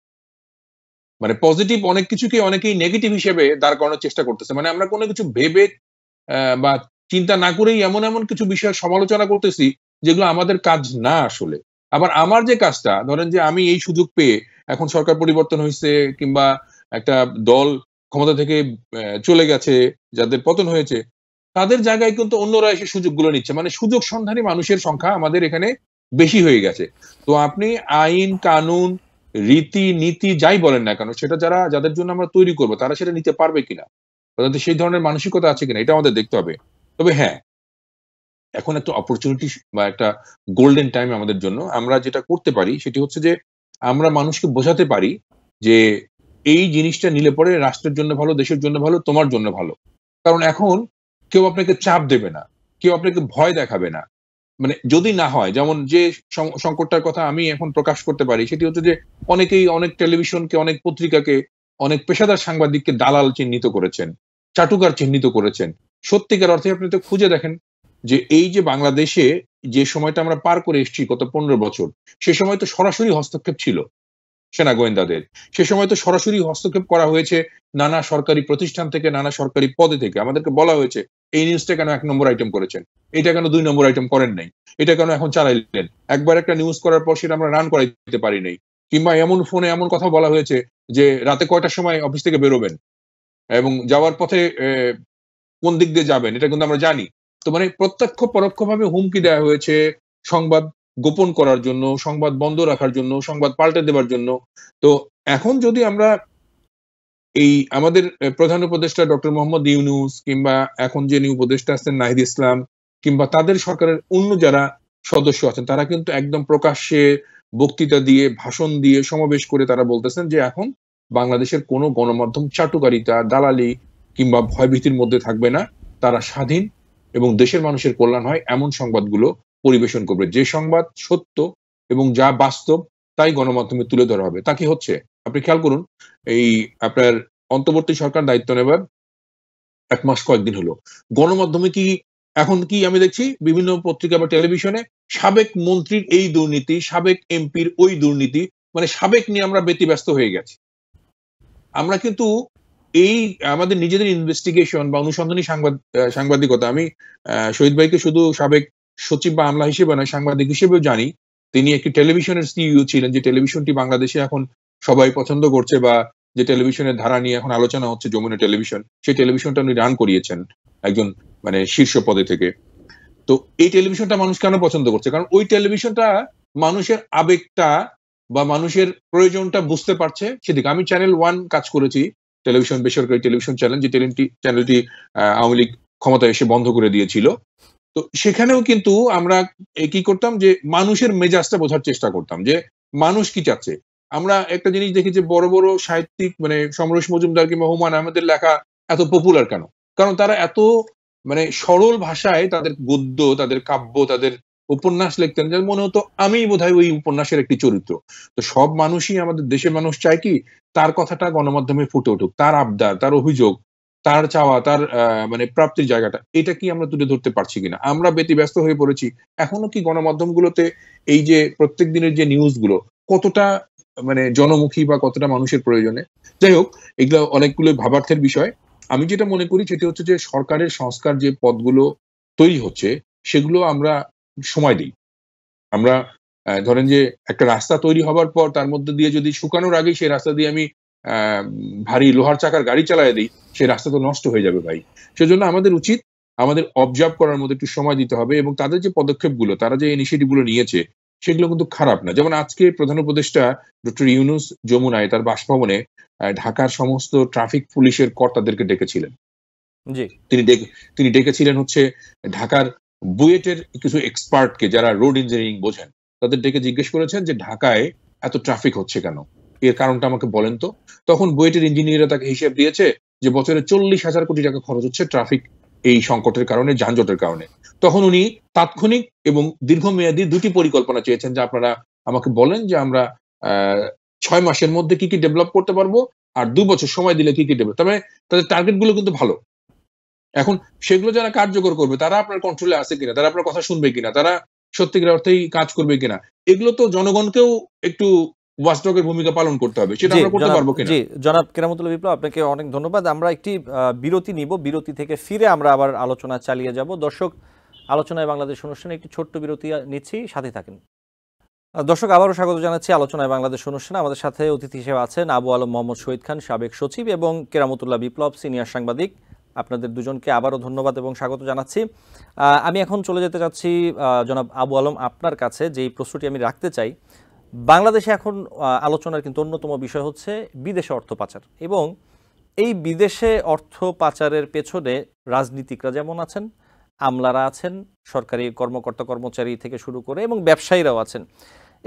মানে পজিটিভ অনেক কিছুকে অনেকেই নেগেটিভ হিসেবে দাঁড় করানোর চেষ্টা করতেছে মানে আমরা কোনো কিছু ভেবে বা চিন্তা না করেই এমন এমন কিছু বিষয় সমালোচনা করতেছি যেগুলো আমাদের কাজ না আসলে আবার আমার যে কাজটা ধরেন যে আমি এই সুযোগ পেয়ে এখন সরকার পরিবর্তন হয়েছে কিংবা একটা দল ক্ষমতা থেকে চলে গেছে যাদের পতন হয়েছে তাদের জায়গায় কিন্তু অন্যরা এসে সুযোগগুলো নিচ্ছে মানে সুযোগ সন্ধানী মানুষের সংখ্যা আমাদের এখানে বেশি হয়ে গেছে তো আপনি আইন কানুন রীতি নীতি যাই বলেন না কেন সেটা যারা যাদের জন্য আমরা তৈরি করবো তারা সেটা নিতে পারবে কিনা তাদের সেই ধরনের মানসিকতা আছে কিনা এটা আমাদের দেখতে হবে তবে হ্যাঁ এখন একটা অপরচুনিটি বা একটা গোল্ডেন টাইম আমাদের জন্য আমরা যেটা করতে পারি সেটি হচ্ছে যে আমরা মানুষকে বোঝাতে পারি যে এই জিনিসটা নিলে পরে রাষ্ট্রের জন্য ভালো দেশের জন্য ভালো তোমার জন্য ভালো কারণ এখন কেউ আপনাকে চাপ দেবে না কেউ আপনাকে ভয় দেখাবে না মানে যদি না হয় যেমন যে সংকটটার কথা আমি এখন প্রকাশ করতে পারি সেটি হচ্ছে যে অনেকেই অনেক টেলিভিশনকে অনেক পত্রিকাকে অনেক পেশাদার সাংবাদিককে দালাল চিহ্নিত করেছেন চাটুকার চিহ্নিত করেছেন সত্যিকার অর্থে আপনি তো খুঁজে দেখেন যে এই যে বাংলাদেশে যে সময়টা আমরা পার করে এসেছি গত পনেরো বছর সে সময় তো সরাসরি হস্তক্ষেপ ছিল সেনা গোয়েন্দাদের সে সময় তো সরাসরি হস্তক্ষেপ করা হয়েছে নানা সরকারি প্রতিষ্ঠান থেকে নানা সরকারি পদে থেকে আমাদেরকে বলা হয়েছে এই নিউজটা কেন এক নম্বর আইটেম করেছেন এটা কেন দুই নম্বর আইটেম করেন নাই এটা কেন এখন চালাইলেন একবার একটা নিউজ করার পর সেটা আমরা রান করাইতে পারি নাই কিংবা এমন ফোনে এমন কথা বলা হয়েছে যে রাতে কয়টার সময় অফিস থেকে বেরোবেন এবং যাওয়ার পথে কোন দিক দিয়ে যাবেন এটা কিন্তু আমরা জানি তো মানে প্রত্যক্ষ পরোক্ষভাবে হুমকি দেওয়া হয়েছে সংবাদ গোপন করার জন্য সংবাদ বন্ধ রাখার জন্য সংবাদ পাল্টে দেবার জন্য তো এখন যদি আমরা এই আমাদের প্রধান উপদেষ্টা ডক্টর মোহাম্মদ ইউনুস কিংবা এখন যিনি উপদেষ্টা আছেন নাহিদ ইসলাম কিংবা তাদের সরকারের অন্য যারা সদস্য আছেন তারা কিন্তু একদম প্রকাশ্যে বক্তৃতা দিয়ে ভাষণ দিয়ে সমাবেশ করে তারা বলতেছেন যে এখন বাংলাদেশের কোনো গণমাধ্যম চাটুকারিতা দালালি কিংবা ভয়ভীতির মধ্যে থাকবে না তারা স্বাধীন এবং দেশের মানুষের কল্যাণ হয় এমন সংবাদগুলো পরিবেশন করবে যে সংবাদ সত্য এবং যা বাস্তব তাই গণমাধ্যমে তুলে ধরা হবে তা কি হচ্ছে আপনি খেয়াল করুন এই আপনার অন্তর্বর্তী সরকার দায়িত্ব নেবার এক মাস কয়েকদিন হলো গণমাধ্যমে কি এখন কি আমি দেখছি বিভিন্ন পত্রিকা বা টেলিভিশনে সাবেক মন্ত্রীর এই দুর্নীতি সাবেক এমপির ওই দুর্নীতি মানে সাবেক নিয়ে আমরা ব্যতিব্যস্ত হয়ে গেছি আমরা কিন্তু এই আমাদের নিজেদের ইনভেস্টিগেশন বা অনুসন্ধানী সাংবাদিকতা আমি শহীদ ভাইকে শুধু সাবেক সচিব বা আমলা হিসেবে নয় সাংবাদিক হিসেবেও জানি তিনি একটি টেলিভিশনের সিইও e ছিলেন যে টেলিভিশনটি বাংলাদেশে এখন সবাই পছন্দ করছে বা যে টেলিভিশনের ধারা নিয়ে এখন আলোচনা হচ্ছে যমুনা টেলিভিশন সেই টেলিভিশনটা উনি রান করিয়েছেন একজন মানে শীর্ষ পদে থেকে তো এই টেলিভিশনটা মানুষ কেন পছন্দ করছে কারণ ওই টেলিভিশনটা মানুষের আবেগটা বা মানুষের প্রয়োজনটা বুঝতে পারছে সেদিকে আমি চ্যানেল ওয়ান কাজ করেছি টেলিভিশন বেসরকারি টেলিভিশন চ্যানেল যে চ্যানেলটি আওয়ামী লীগ ক্ষমতায় এসে বন্ধ করে দিয়েছিল তো সেখানেও কিন্তু আমরা কি করতাম যে মানুষের মেজাজটা বোঝার চেষ্টা করতাম যে মানুষ কি চাচ্ছে আমরা একটা জিনিস দেখি যে বড় বড় সাহিত্যিক মানে সমরেশ মজুমদার কিংবা হুমায়ুন আহমেদের লেখা এত পপুলার কেন কারণ তারা এত মানে সরল ভাষায় তাদের গদ্য তাদের কাব্য তাদের উপন্যাস লিখতেন যেন মনে হতো আমি বোধহয় ওই উপন্যাসের একটি চরিত্র তো সব মানুষই আমাদের দেশের মানুষ চায় কি তার কথাটা গণমাধ্যমে ফুটে উঠুক তার আবদার তার অভিযোগ তার চাওয়া তার মানে প্রাপ্তির জায়গাটা এটা কি আমরা তুলে ধরতে পারছি কিনা আমরা বেতি ব্যস্ত হয়ে পড়েছি এখনো কি গণমাধ্যমগুলোতে এই যে প্রত্যেক দিনের যে নিউজগুলো কতটা মানে জনমুখী বা কতটা মানুষের প্রয়োজনে যাই হোক এগুলো অনেকগুলো ভাবার্থের বিষয় আমি যেটা মনে করি সেটি হচ্ছে যে সরকারের সংস্কার যে পদগুলো তৈরি হচ্ছে সেগুলো আমরা সময় দিই আমরা ধরেন যে একটা রাস্তা তৈরি হবার পর তার মধ্যে দিয়ে যদি শুকানোর আগে সেই রাস্তা দিয়ে আমি ভারী লোহার চাকার গাড়ি চালায় দিই সেই রাস্তা তো নষ্ট হয়ে যাবে ভাই সেজন্য আমাদের উচিত আমাদের অবজার্ভ করার মধ্যে একটু সময় দিতে হবে এবং তাদের যে পদক্ষেপগুলো তারা যে ইনিশিয়েটিভগুলো নিয়েছে সেগুলো কিন্তু খারাপ না যেমন আজকে প্রধান উপদেষ্টা ডক্টর ইউনুস যমুনায় তার বাসভবনে ঢাকার সমস্ত ট্রাফিক পুলিশের কর্তাদেরকে ডেকেছিলেন তিনি তিনি ডেকেছিলেন হচ্ছে ঢাকার বুয়েটের কিছু এক্সপার্টকে যারা রোড ইঞ্জিনিয়ারিং বোঝেন তাদের ডেকে জিজ্ঞেস করেছেন যে ঢাকায় এত ট্রাফিক হচ্ছে কেন এর কারণটা আমাকে বলেন তো তখন বুয়েটের ইঞ্জিনিয়াররা তাকে হিসেব দিয়েছে যে বছরে চল্লিশ হাজার কোটি টাকা খরচ হচ্ছে ট্রাফিক এই সংকটের কারণে যানজটের কারণে তখন উনি তাৎক্ষণিক এবং দীর্ঘমেয়াদী দুটি পরিকল্পনা চেয়েছেন যে আপনারা আমাকে বলেন যে আমরা ছয় মাসের মধ্যে কি কি ডেভেলপ করতে পারবো আর দু বছর সময় দিলে কি কি ডেভেলপ তবে তাদের টার্গেটগুলো কিন্তু ভালো এখন সেগুলো যারা কার্যকর করবে তারা আপনার কন্ট্রোলে আছে কিনা তারা আপনার কথা শুনবে কিনা তারা সত্যিকার অর্থেই কাজ করবে কিনা এগুলো তো জনগণকেও একটু ওয়াচডগের ভূমিকা পালন করতে হবে সেটা আমরা করতে পারবো কিনা জি জনাব কেরামতুল্লাহ বিপ্লব আপনাকে অনেক ধন্যবাদ আমরা একটি বিরতি নিব বিরতি থেকে ফিরে আমরা আবার আলোচনা চালিয়ে যাব দর্শক আলোচনায় বাংলাদেশ অনুষ্ঠানে একটি ছোট্ট বিরতি নিচ্ছি সাথে থাকেন দর্শক আবারও স্বাগত জানাচ্ছি আলোচনায় বাংলাদেশ অনুষ্ঠানে আমাদের সাথে অতিথি হিসেবে আছেন আবু আলম মোহাম্মদ শহীদ খান সাবেক সচিব এবং কেরামতুল্লাহ বিপ্লব সিনিয়র সাংবাদিক আপনাদের দুজনকে আবারও ধন্যবাদ এবং স্বাগত জানাচ্ছি আমি এখন চলে যেতে চাচ্ছি জনাব আবু আলম আপনার কাছে যেই প্রশ্নটি আমি রাখতে চাই বাংলাদেশে এখন আলোচনার কিন্তু অন্যতম বিষয় হচ্ছে বিদেশে অর্থ পাচার এবং এই বিদেশে অর্থ পাচারের পেছনে রাজনীতিকরা যেমন আছেন আমলারা আছেন সরকারি কর্মকর্তা কর্মচারী থেকে শুরু করে এবং ব্যবসায়ীরাও আছেন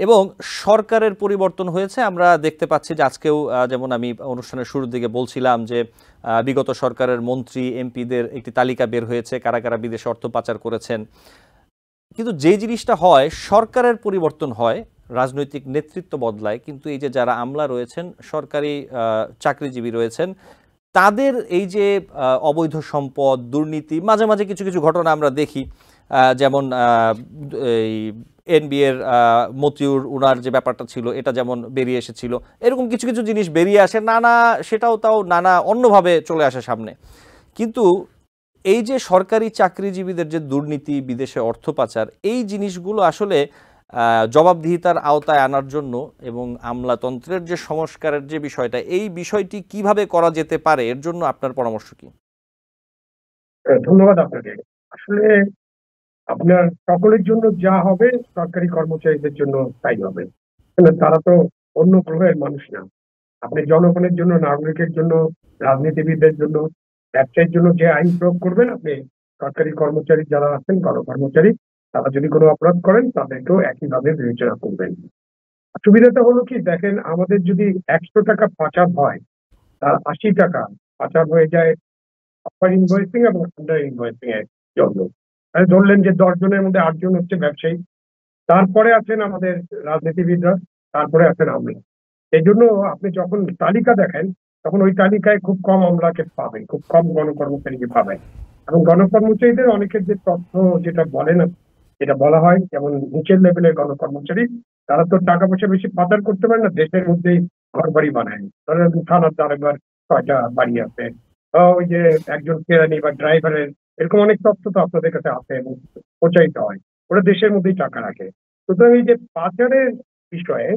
এবং সরকারের পরিবর্তন হয়েছে আমরা দেখতে পাচ্ছি যে আজকেও যেমন আমি অনুষ্ঠানের শুরুর দিকে বলছিলাম যে বিগত সরকারের মন্ত্রী এমপিদের একটি তালিকা বের হয়েছে কারা কারা বিদেশে অর্থ পাচার করেছেন কিন্তু যে জিনিসটা হয় সরকারের পরিবর্তন হয় রাজনৈতিক নেতৃত্ব বদলায় কিন্তু এই যে যারা আমলা রয়েছেন সরকারি চাকরিজীবী রয়েছেন তাদের এই যে অবৈধ সম্পদ দুর্নীতি মাঝে মাঝে কিছু কিছু ঘটনা আমরা দেখি যেমন এই এনবিএর মতিউর উনার যে ব্যাপারটা ছিল এটা যেমন বেরিয়ে এসেছিল এরকম কিছু কিছু জিনিস বেরিয়ে আসে নানা সেটাও তাও নানা অন্যভাবে চলে আসে সামনে কিন্তু এই যে সরকারি চাকরিজীবীদের যে দুর্নীতি বিদেশে অর্থ পাচার এই জিনিসগুলো আসলে জবাবদিহিতার আওতায় আনার জন্য এবং আমলাতন্ত্রের যে সংস্কারের যে বিষয়টা এই বিষয়টি কিভাবে করা যেতে পারে এর জন্য আপনার পরামর্শ কি ধন্যবাদ আপনাকে আসলে আপনার সকলের জন্য যা হবে সরকারি কর্মচারীদের জন্য তাই হবে তারা তো অন্য গ্রহের মানুষ না আপনি জনগণের জন্য নাগরিকের জন্য রাজনীতিবিদদের জন্য ব্যবসায়ীর জন্য যে আইন প্রয়োগ করবেন আপনি সরকারি কর্মচারী যারা আছেন গণকর্মচারী তারা যদি কোনো অপরাধ করেন তাদেরকেও একইভাবে বিবেচনা করবেন সুবিধাটা হলো কি দেখেন আমাদের যদি একশো টাকা পাচার হয় তার আশি টাকা পাচার হয়ে যায় আপার ইনভয়েসিং এবং আন্ডার ইনভয়েসিং এর জন্য মানে ধরলেন যে দশ জনের মধ্যে আটজন হচ্ছে ব্যবসায়ী তারপরে আছেন আমাদের রাজনীতিবিদরা তারপরে আছেন আমরা এই জন্য আপনি যখন তালিকা দেখেন তখন ওই তালিকায় খুব কম আমলাকে পাবেন খুব কম গণকর্মচারীকে পাবেন এবং গণকর্মচারীদের অনেকের যে তথ্য যেটা বলেন আপনি যেটা বলা হয় যেমন নিচের লেভেলের কর্মচারী তারা তো টাকা পয়সা বেশি পাচার করতে পারে না দেশের মধ্যেই ঘর বাড়ি বানায় ধরেন থানার দারোগার ছয়টা বাড়ি আছে ওই যে একজন কেরানি বা ড্রাইভারের এরকম অনেক তথ্য তো আপনাদের কাছে আছে এবং প্রচারিত হয় ওরা দেশের মধ্যেই টাকা রাখে সুতরাং এই যে পাচারের বিষয়ে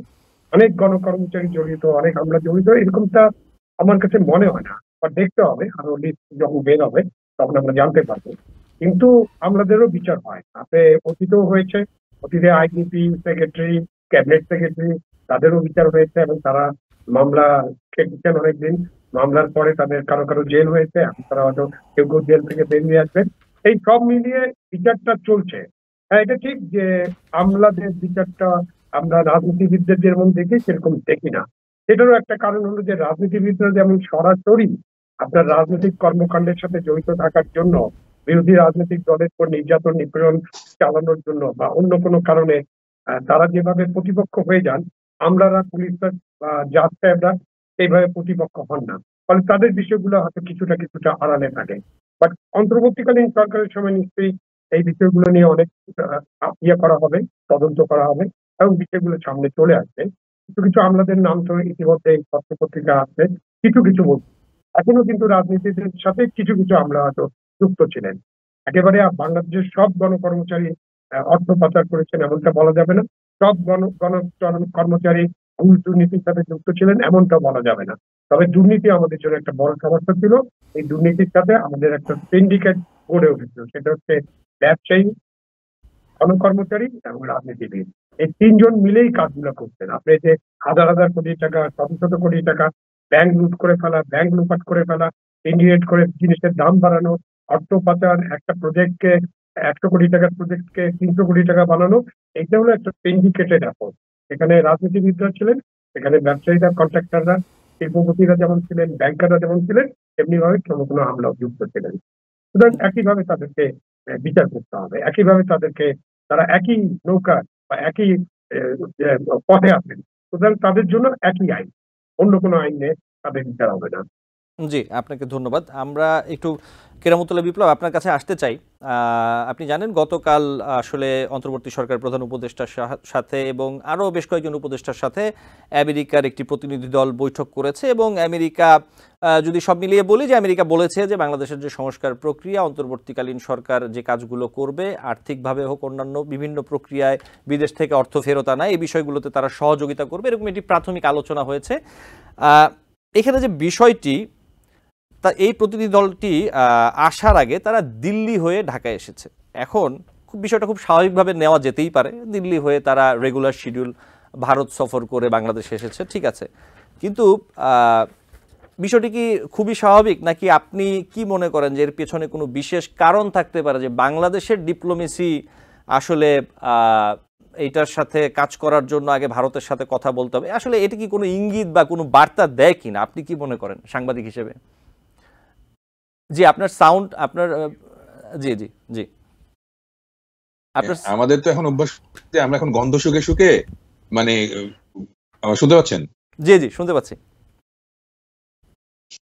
অনেক গণকর্মচারী জড়িত অনেক আমরা জড়িত এরকমটা আমার কাছে মনে হয় না বা দেখতে হবে আরো লিস্ট যখন বের হবে তখন আমরা জানতে পারবো কিন্তু আমলাদেরও বিচার হয় তাতে অতীতও হয়েছে অতীতে আইজিপি সেক্রেটারি ক্যাবিনেট সেক্রেটারি তাদেরও বিচার হয়েছে এবং তারা মামলা খেটেছেন অনেকদিন মামলার পরে তাদের কারো কারো জেল হয়েছে এখন তারা হয়তো কেউ কেউ জেল থেকে বেরিয়ে আসবে এই সব মিলিয়ে বিচারটা চলছে হ্যাঁ এটা ঠিক যে আমলাদের বিচারটা আমরা রাজনীতিবিদদের যেরকম দেখি সেরকম দেখি না সেটারও একটা কারণ হলো যে রাজনীতিবিদরা যেমন সরাসরি আপনার রাজনৈতিক কর্মকাণ্ডের সাথে জড়িত থাকার জন্য বিরোধী রাজনৈতিক দলের উপর নির্যাতন নিপীড়ন চালানোর জন্য বা অন্য কোনো কারণে তারা যেভাবে প্রতিপক্ষ হয়ে যান আমলারা পুলিশরা বা জাত সাহেবরা সেইভাবে প্রতিপক্ষ হন না ফলে তাদের বিষয়গুলো হয়তো কিছুটা কিছুটা আড়ালে থাকে বাট অন্তর্বর্তীকালীন সরকারের সময় নিশ্চয়ই এই বিষয়গুলো নিয়ে অনেক ইয়ে করা হবে তদন্ত করা হবে এবং বিষয়গুলো সামনে চলে আসবে কিছু কিছু আমলাদের নাম তো ইতিমধ্যে এই পত্রপত্রিকা আছে কিছু কিছু এখনো কিন্তু রাজনীতিদের সাথে কিছু কিছু আমরা হয়তো যুক্ত ছিলেন একেবারে বাংলাদেশের সব গণকর্মচারী অর্থ পাচার করেছেন এমনটা বলা যাবে না সব গণ গণ কর্মচারী ঘুষ দুর্নীতির সাথে যুক্ত ছিলেন এমনটা বলা যাবে না তবে দুর্নীতি আমাদের জন্য একটা বড় সমস্যা ছিল এই দুর্নীতির সাথে আমাদের একটা সিন্ডিকেট গড়ে উঠেছিল সেটা হচ্ছে ব্যবসায়ী গণকর্মচারী এবং রাজনীতিবিদ এই তিনজন মিলেই কাজগুলো করতেন আপনি যে হাজার হাজার কোটি টাকা শত শত কোটি টাকা ব্যাংক লুট করে ফেলা ব্যাংক লুপাট করে ফেলা ইন্ডিকেট করে জিনিসের দাম বাড়ানো অর্থ পাচার একটা প্রজেক্টকে একশো কোটি টাকার প্রজেক্টকে তিনশো কোটি টাকা বানানো এইটা হলো একটা সিন্ডিকেটেড এখন এখানে রাজনীতিবিদরা ছিলেন এখানে ব্যবসায়ীরা কন্ট্রাক্টাররা শিল্পপতিরা যেমন ছিলেন ব্যাংকাররা যেমন ছিলেন তেমনিভাবে কোনো কোনো হামলাও যুক্ত ছিলেন সুতরাং একইভাবে তাদেরকে বিচার করতে হবে একইভাবে তাদেরকে তারা একই নৌকা বা একই পথে আসেন সুতরাং তাদের জন্য একই আইন অন্য কোনো আইনে তাদের বিচার হবে না জি আপনাকে ধন্যবাদ আমরা একটু কেরামতুল্লাহ বিপ্লব আপনার কাছে আসতে চাই আপনি জানেন গতকাল আসলে অন্তর্বর্তী সরকার প্রধান উপদেষ্টার সাথে এবং আরও বেশ কয়েকজন উপদেষ্টার সাথে আমেরিকার একটি প্রতিনিধি দল বৈঠক করেছে এবং আমেরিকা যদি সব মিলিয়ে বলি যে আমেরিকা বলেছে যে বাংলাদেশের যে সংস্কার প্রক্রিয়া অন্তর্বর্তীকালীন সরকার যে কাজগুলো করবে আর্থিকভাবে হোক অন্যান্য বিভিন্ন প্রক্রিয়ায় বিদেশ থেকে অর্থ ফেরত আনা এই বিষয়গুলোতে তারা সহযোগিতা করবে এরকম একটি প্রাথমিক আলোচনা হয়েছে এখানে যে বিষয়টি তা এই প্রতিনিধি দলটি আসার আগে তারা দিল্লি হয়ে ঢাকায় এসেছে এখন খুব বিষয়টা খুব স্বাভাবিকভাবে নেওয়া যেতেই পারে দিল্লি হয়ে তারা রেগুলার শিডিউল ভারত সফর করে বাংলাদেশে এসেছে ঠিক আছে কিন্তু বিষয়টি কি খুবই স্বাভাবিক নাকি আপনি কি মনে করেন যে এর পেছনে কোনো বিশেষ কারণ থাকতে পারে যে বাংলাদেশের ডিপ্লোমেসি আসলে এইটার সাথে কাজ করার জন্য আগে ভারতের সাথে কথা বলতে হবে আসলে এটি কি কোনো ইঙ্গিত বা কোনো বার্তা দেয় কিনা আপনি কি মনে করেন সাংবাদিক হিসেবে জি আপনার সাউন্ড আপনার জি জি জি হ্যাঁ, আমাদের তো এখন অভ্যাস আমরা এখন গন্ধ শুকে শুকে মানে শুনতে পাচ্ছেন জি জি শুনতে পাচ্ছি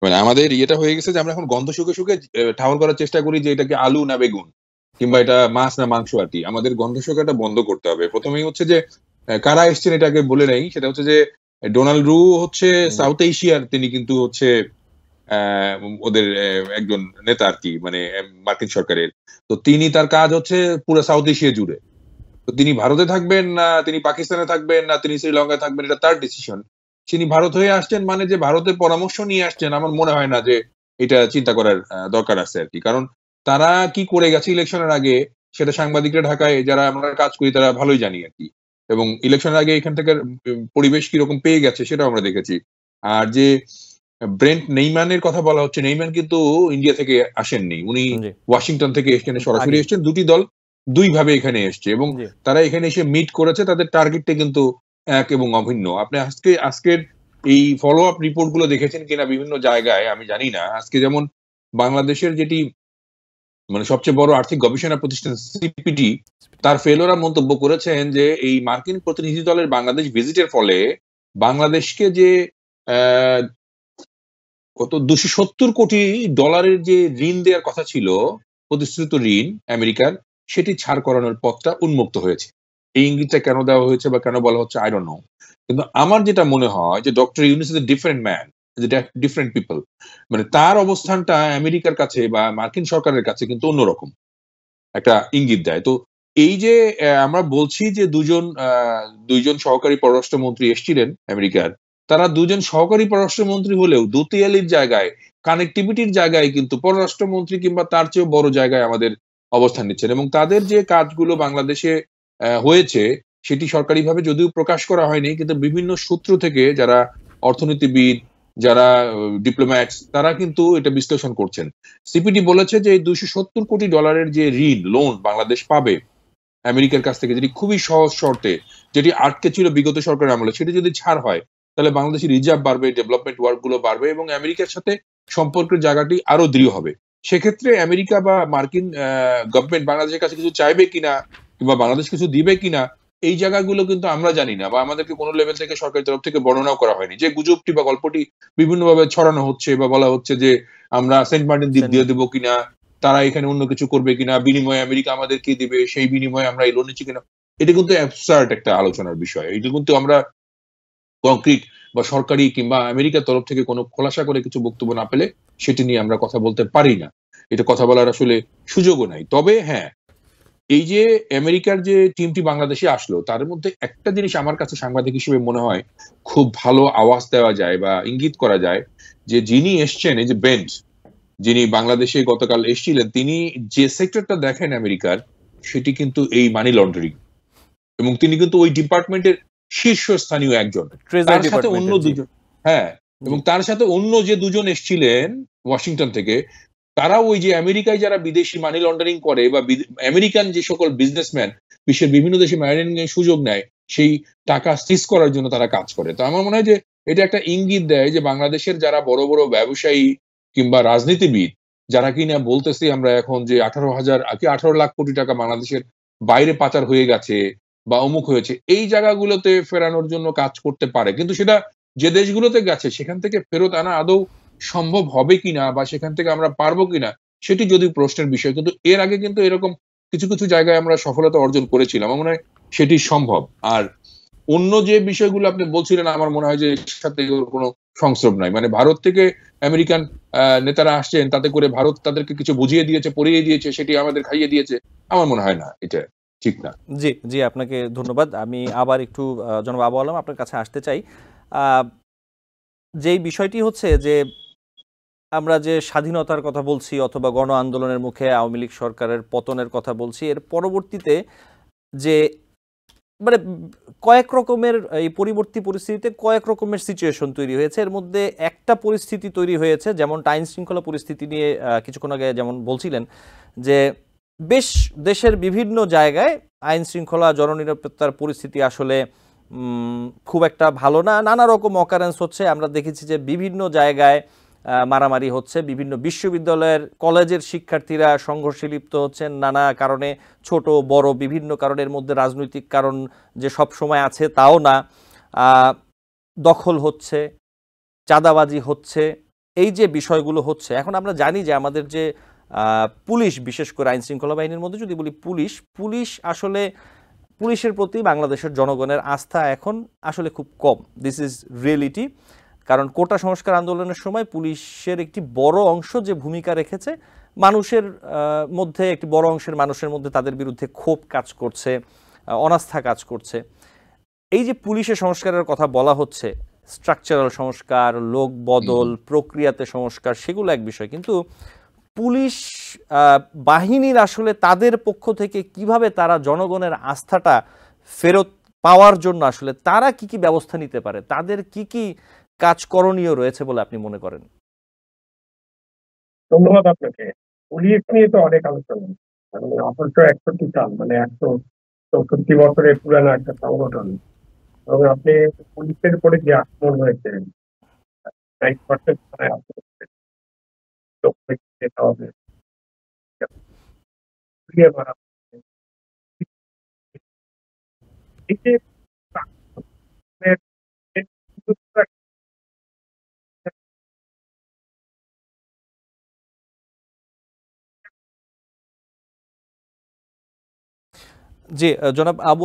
মানে আমাদের ইয়েটা হয়ে গেছে যে আমরা এখন গন্ধ শুকে শুকে ঠাউন করার চেষ্টা করি যে এটা কি আলু না বেগুন কিংবা এটা মাছ না মাংস আর কি আমাদের গন্ধ শুকাটা বন্ধ করতে হবে প্রথমেই হচ্ছে যে কারা এসছেন এটাকে বলে নেই সেটা হচ্ছে যে ডোনাল্ড রু হচ্ছে সাউথ এশিয়ার তিনি কিন্তু হচ্ছে ওদের একজন নেতা আর কি মানে মার্কিন সরকারের তো তিনি তার কাজ হচ্ছে পুরো সাউথ এশিয়া জুড়ে তো তিনি ভারতে থাকবেন না তিনি পাকিস্তানে থাকবেন না তিনি শ্রীলঙ্কায় থাকবেন এটা তার ডিসিশন তিনি ভারত হয়ে আসছেন মানে যে ভারতের পরামর্শ নিয়ে আসছেন আমার মনে হয় না যে এটা চিন্তা করার দরকার আছে আর কি কারণ তারা কি করে গেছে ইলেকশনের আগে সেটা সাংবাদিকরা ঢাকায় যারা আমরা কাজ করি তারা ভালোই জানি আর কি এবং ইলেকশনের আগে এখান থেকে পরিবেশ কিরকম পেয়ে গেছে সেটাও আমরা দেখেছি আর যে ব্রেন্ট নেইমানের কথা বলা হচ্ছে নেইমান কিন্তু ইন্ডিয়া থেকে আসেননি উনি ওয়াশিংটন থেকে এসেছেন সরাসরি এসছেন দুটি দল দুই ভাবে এখানে এসছে এবং তারা এখানে এসে মিট করেছে তাদের টার্গেটটা কিন্তু এক এবং অভিন্ন আপনি আজকে আজকের এই ফলো আপ রিপোর্ট গুলো দেখেছেন কিনা বিভিন্ন জায়গায় আমি জানি না আজকে যেমন বাংলাদেশের যেটি মানে সবচেয়ে বড় আর্থিক গবেষণা প্রতিষ্ঠান সিপিটি তার ফেলোরা মন্তব্য করেছেন যে এই মার্কিন প্রতিনিধি দলের বাংলাদেশ ভিজিটের ফলে বাংলাদেশকে যে কত দুশো সত্তর কোটি ডলারের যে ঋণ দেওয়ার কথা ছিল প্রতিশ্রুত ঋণ আমেরিকার সেটি ছাড় করানোর পথটা উন্মুক্ত হয়েছে এই ইঙ্গিতটা কেন দেওয়া হয়েছে বা কেন বলা হচ্ছে আই ডোন্ট নো কিন্তু আমার যেটা মনে হয় যে doctor Yunus is a different man different people মানে তার অবস্থানটা আমেরিকার কাছে বা মার্কিন সরকারের কাছে কিন্তু অন্যরকম একটা ইঙ্গিত দেয় তো এই যে আমরা বলছি যে দুজন দুইজন সহকারী পররাষ্ট্রমন্ত্রী এসেছিলেন আমেরিকার তারা দুজন সহকারী পররাষ্ট্রমন্ত্রী হলেও দুতিয়ালির জায়গায় কানেক্টিভিটির জায়গায় কিন্তু পররাষ্ট্রমন্ত্রী কিংবা তার চেয়েও বড় জায়গায় আমাদের অবস্থান নিচ্ছেন এবং তাদের যে কাজগুলো বাংলাদেশে হয়েছে সেটি সরকারিভাবে যদিও প্রকাশ করা হয়নি কিন্তু বিভিন্ন সূত্র থেকে যারা অর্থনীতিবিদ যারা ডিপ্লোম্যাটস তারা কিন্তু এটা বিশ্লেষণ করছেন সিপিডি বলেছে যে দুইশো সত্তর কোটি ডলারের যে ঋণ লোন বাংলাদেশ পাবে আমেরিকার কাছ থেকে যেটি খুবই সহজ শর্তে যেটি আটকে ছিল বিগত সরকারের আমলে সেটি যদি ছাড় হয় তাহলে বাংলাদেশের রিজার্ভ বাড়বে ডেভেলপমেন্ট ওয়ার্ক গুলো বাড়বে এবং আমেরিকার সাথে সম্পর্কের জায়গাটি আরো দৃঢ় হবে সেক্ষেত্রে আমেরিকা বা মার্কিন গভর্নমেন্ট বাংলাদেশের কাছে কিছু চাইবে কিনা কিংবা বাংলাদেশ কিছু দিবে কিনা এই জায়গাগুলো কিন্তু আমরা জানি না বা আমাদেরকে কোনো লেভেল থেকে সরকারের তরফ থেকে বর্ণনাও করা হয়নি যে গুজবটি বা গল্পটি বিভিন্নভাবে ছড়ানো হচ্ছে বা বলা হচ্ছে যে আমরা সেন্ট মার্টিন দ্বীপ দিয়ে দেবো কিনা তারা এখানে অন্য কিছু করবে কিনা বিনিময়ে আমেরিকা আমাদের কি দিবে সেই বিনিময়ে আমরা এই লোন নিচ্ছি কিনা এটা কিন্তু একটা আলোচনার বিষয় এটা কিন্তু আমরা কংক্রিট বা সরকারি কিংবা আমেরিকার তরফ থেকে কোনো খোলাসা করে কিছু বক্তব্য না পেলে সেটি নিয়ে আমরা কথা বলতে পারি না এটা কথা বলার আসলে সুযোগও নাই তবে হ্যাঁ এই যে আমেরিকার যে টিমটি বাংলাদেশে আসলো তার মধ্যে একটা জিনিস আমার কাছে সাংবাদিক হিসেবে মনে হয় খুব ভালো আওয়াজ দেওয়া যায় বা ইঙ্গিত করা যায় যে যিনি এসছেন এই যে বেঞ্চ যিনি বাংলাদেশে গতকাল এসেছিলেন তিনি যে সেক্টরটা দেখেন আমেরিকার সেটি কিন্তু এই মানি লন্ডারিং এবং তিনি কিন্তু ওই ডিপার্টমেন্টের শীর্ষস্থানীয় একজন তার সাথে অন্য দুজন হ্যাঁ এবং তার সাথে অন্য যে দুজন এসছিলেন ওয়াশিংটন থেকে তারা ওই যে আমেরিকায় যারা বিদেশি মানি লন্ডারিং করে বা আমেরিকান যে সকল বিজনেসম্যান বিশ্বের বিভিন্ন দেশে মানি লন্ডারিং সুযোগ নেয় সেই টাকা সিজ করার জন্য তারা কাজ করে তো আমার মনে হয় যে এটা একটা ইঙ্গিত দেয় যে বাংলাদেশের যারা বড় বড় ব্যবসায়ী কিংবা রাজনীতিবিদ যারা কিনা বলতেছি আমরা এখন যে আঠারো হাজার কি আঠারো লাখ কোটি টাকা বাংলাদেশের বাইরে পাচার হয়ে গেছে বা অমুক হয়েছে এই জায়গাগুলোতে ফেরানোর জন্য কাজ করতে পারে কিন্তু সেটা যে দেশগুলোতে গেছে সেখান থেকে ফেরত আনা আদৌ সম্ভব হবে কিনা বা সেখান থেকে আমরা পারবো কিনা সেটি যদি প্রশ্নের বিষয় কিন্তু এর আগে কিন্তু এরকম কিছু কিছু জায়গায় আমরা সফলতা অর্জন করেছিলাম মনে হয় সেটি সম্ভব আর অন্য যে বিষয়গুলো আপনি বলছিলেন আমার মনে হয় যে এর সাথে কোনো সংস্রব নাই মানে ভারত থেকে আমেরিকান নেতারা আসছেন তাতে করে ভারত তাদেরকে কিছু বুঝিয়ে দিয়েছে পড়িয়ে দিয়েছে সেটি আমাদের খাইয়ে দিয়েছে আমার মনে হয় না এটা ঠিক না জি জি আপনাকে ধন্যবাদ আমি আবার একটু জনাব আবু আলম আপনার কাছে আসতে চাই যেই বিষয়টি হচ্ছে যে আমরা যে স্বাধীনতার কথা বলছি অথবা গণ আন্দোলনের মুখে আওয়ামী লীগ সরকারের পতনের কথা বলছি এর পরবর্তীতে যে মানে কয়েক রকমের এই পরিবর্তী পরিস্থিতিতে কয়েক রকমের সিচুয়েশন তৈরি হয়েছে এর মধ্যে একটা পরিস্থিতি তৈরি হয়েছে যেমন টাইম শৃঙ্খলা পরিস্থিতি নিয়ে কিছুক্ষণ আগে যেমন বলছিলেন যে বেশ দেশের বিভিন্ন জায়গায় আইন শৃঙ্খলা জননিরাপত্তার পরিস্থিতি আসলে খুব একটা ভালো না নানা রকম অকারেন্স হচ্ছে আমরা দেখেছি যে বিভিন্ন জায়গায় মারামারি হচ্ছে বিভিন্ন বিশ্ববিদ্যালয়ের কলেজের শিক্ষার্থীরা সংঘর্ষে লিপ্ত হচ্ছেন নানা কারণে ছোট বড় বিভিন্ন কারণের মধ্যে রাজনৈতিক কারণ যে সব সময় আছে তাও না দখল হচ্ছে চাঁদাবাজি হচ্ছে এই যে বিষয়গুলো হচ্ছে এখন আমরা জানি যে আমাদের যে পুলিশ বিশেষ করে আইন শৃঙ্খলা বাহিনীর মধ্যে যদি বলি পুলিশ পুলিশ আসলে পুলিশের প্রতি বাংলাদেশের জনগণের আস্থা এখন আসলে খুব কম দিস ইজ রিয়েলিটি কারণ কোটা সংস্কার আন্দোলনের সময় পুলিশের একটি বড় অংশ যে ভূমিকা রেখেছে মানুষের মধ্যে একটি বড় অংশের মানুষের মধ্যে তাদের বিরুদ্ধে ক্ষোভ কাজ করছে অনাস্থা কাজ করছে এই যে পুলিশের সংস্কারের কথা বলা হচ্ছে স্ট্রাকচারাল সংস্কার লোক বদল প্রক্রিয়াতে সংস্কার সেগুলো এক বিষয় কিন্তু পুলিশ বাহিনীর আসলে তাদের পক্ষ থেকে কিভাবে তারা জনগণের আস্থাটা ফেরত পাওয়ার জন্য আসলে তারা কি কি ব্যবস্থা নিতে পারে তাদের কি কি কাজ করণীয় রয়েছে বলে আপনি মনে করেন ধন্যবাদ আপনাকে পুলিশ নিয়ে তো অনেক আলোচনা মানে, মানে একশো চৌষট্টি বছরের পুরানো একটা সংগঠন আপনি পুলিশের উপরে যে আক্রমণ হয়েছে জি জনাব আবু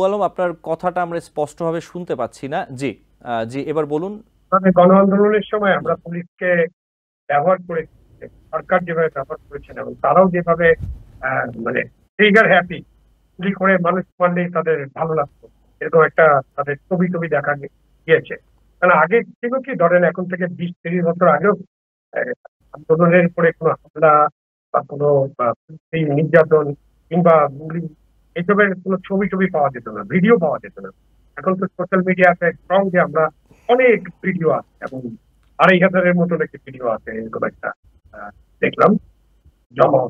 আলম আপনার কথাটা আমরা স্পষ্টভাবে শুনতে পাচ্ছি না জি জি এবার বলুন গণ আন্দোলনের সময় আমরা পুলিশকে ব্যবহার করেছি সরকার যেভাবে ব্যবহার করেছেন এবং তারাও যেভাবে মানে ট্রিগার হ্যাপি গুলি করে মানুষ মানলেই তাদের ভালো লাগতো এরকম একটা তাদের ছবি টবি দেখা গিয়েছে কারণ আগে ছিল কি ধরেন এখন থেকে বিশ তিরিশ বছর আগেও আন্দোলনের উপরে কোনো হামলা বা কোনো নির্যাতন কিংবা এইসবের কোনো ছবি টবি পাওয়া যেত না ভিডিও পাওয়া যেত না এখন তো সোশ্যাল মিডিয়াতে স্ট্রং যে আমরা অনেক ভিডিও আছে এবং আড়াই হাজারের মতো নাকি ভিডিও আছে এরকম একটা দেখলাম জমা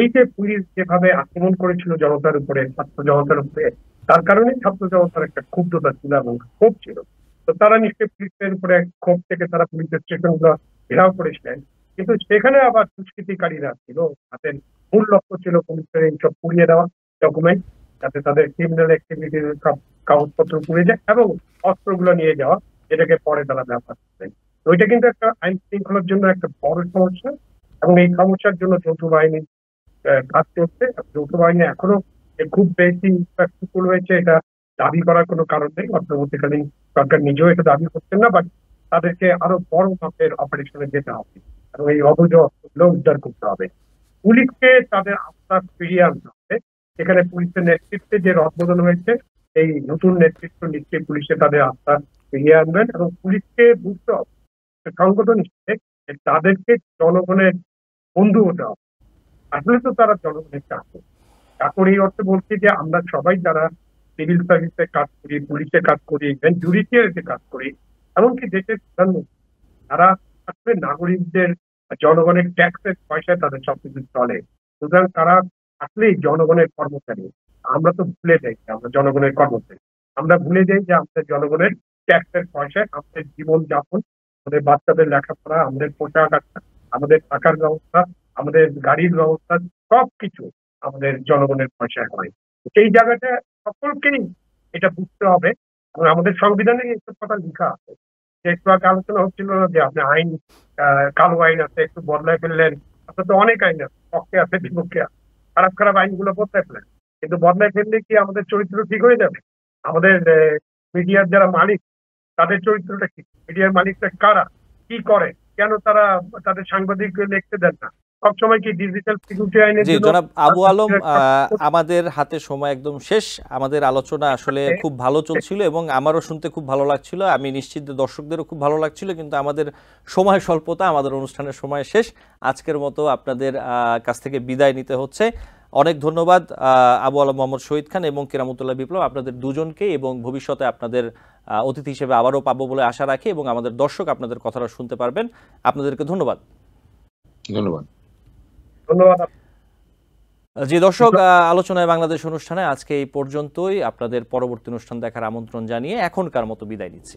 এই যে পুলিশ যেভাবে আক্রমণ করেছিল জনতার উপরে ছাত্র জনতার উপরে তার কারণে ছাত্র জনতার একটা ক্ষুব্ধতা ছিল এবং ক্ষোভ ছিল তো তারা নিশ্চয়ই পুলিশের উপরে ক্ষোভ থেকে তারা পুলিশের স্টেশন গুলো ঘেরাও করেছিলেন কিন্তু সেখানে আবার দুষ্কৃতিকারীরা ছিল তাদের মূল লক্ষ্য ছিল পুলিশের এইসব পুড়িয়ে দেওয়া ডকুমেন্ট যাতে তাদের ক্রিমিনাল অ্যাক্টিভিটির সব কাগজপত্র পুড়ে যায় এবং অস্ত্রগুলো নিয়ে যাওয়া এটাকে পরে তারা ব্যবহার করেন ওইটা কিন্তু একটা আইন শৃঙ্খলার জন্য একটা বড় সমস্যা এবং এই সমস্যার জন্য যৌথ বাহিনী কাজ করছে যৌথ বাহিনী এখনো খুব বেশি ইনফ্রাস্ট্রাকচার রয়েছে এটা দাবি করার কোনো কারণ নেই অন্তর্বর্তীকালীন সরকার নিজেও এটা দাবি করছেন না বাট তাদেরকে আরো বড় মাপের অপারেশনে যেতে হবে এবং এই অবৈধ অস্ত্রগুলো উদ্ধার করতে হবে পুলিশকে তাদের আস্থা ফিরিয়ে আনতে হবে এখানে পুলিশের নেতৃত্বে যে রদবদল হয়েছে এই নতুন নেতৃত্ব নিশ্চয়ই পুলিশে তাদের আস্থা ফিরিয়ে আনবেন এবং পুলিশকে বুঝতে হবে একটা সংগঠন হিসেবে তাদেরকে জনগণের বন্ধু হতে হবে আসলে তো তারা জনগণের চাকর চাকর এই অর্থে বলছি যে আমরা সবাই যারা সিভিল সার্ভিসে কাজ করি পুলিশে কাজ করি ইভেন জুডিশিয়ারিতে কাজ করি এমনকি দেশের প্রধানমন্ত্রী তারা আসলে নাগরিকদের জনগণের ট্যাক্সের পয়সায় তাদের সবকিছু চলে সুতরাং তারা আসলেই জনগণের কর্মচারী আমরা তো ভুলে যাই আমরা জনগণের কর্মচারী আমরা ভুলে যাই যে আমাদের জনগণের ট্যাক্সের পয়সায় আমাদের জীবন যাপন আমাদের বাচ্চাদের লেখাপড়া আমাদের পোশাক আশাক আমাদের থাকার ব্যবস্থা আমাদের গাড়ির ব্যবস্থা সবকিছু আমাদের জনগণের পয়সায় হয় সেই জায়গাটা সকলকেই এটা বুঝতে হবে এবং আমাদের সংবিধানে এসব কথা লেখা আছে যে একটু আগে আলোচনা হচ্ছিল না যে আপনি আইন কালো আইন আছে একটু বদলায় ফেললেন আপনার তো অনেক আইন আছে পক্ষে আছে বিপক্ষে আছে খারাপ খারাপ আইনগুলো বদলায় ফেলেন কিন্তু বদলায় ফেললে কি আমাদের চরিত্র ঠিক হয়ে যাবে আমাদের মিডিয়ার যারা মালিক তাদের চরিত্রটা কি মিডিয়ার মালিকটা কারা কি করে কেন তারা তাদের সাংবাদিক লিখতে দেন না আবু আলম আমাদের হাতে সময় একদম শেষ আমাদের আলোচনা আসলে খুব ভালো চলছিল এবং আমারও শুনতে খুব ভালো লাগছিল আমি নিশ্চিত দর্শকদেরও খুব ভালো লাগছিল কিন্তু আমাদের সময় স্বল্পতা আমাদের অনুষ্ঠানের সময় শেষ আজকের মতো আপনাদের কাছ থেকে বিদায় নিতে হচ্ছে অনেক ধন্যবাদ আবু আলম মোহাম্মদ শহীদ খান এবং কেরামতুল্লাহ বিপ্লব আপনাদের দুজনকে এবং ভবিষ্যতে আপনাদের অতিথি হিসেবে আবারও পাবো বলে আশা রাখি এবং আমাদের দর্শক আপনাদের কথাটা শুনতে পারবেন আপনাদেরকে ধন্যবাদ ধন্যবাদ ধন্যবাদ জি দর্শক আলোচনায় বাংলাদেশ অনুষ্ঠানে আজকে এই পর্যন্তই আপনাদের পরবর্তী অনুষ্ঠান দেখার আমন্ত্রণ জানিয়ে এখনকার মতো বিদায় নিচ্ছি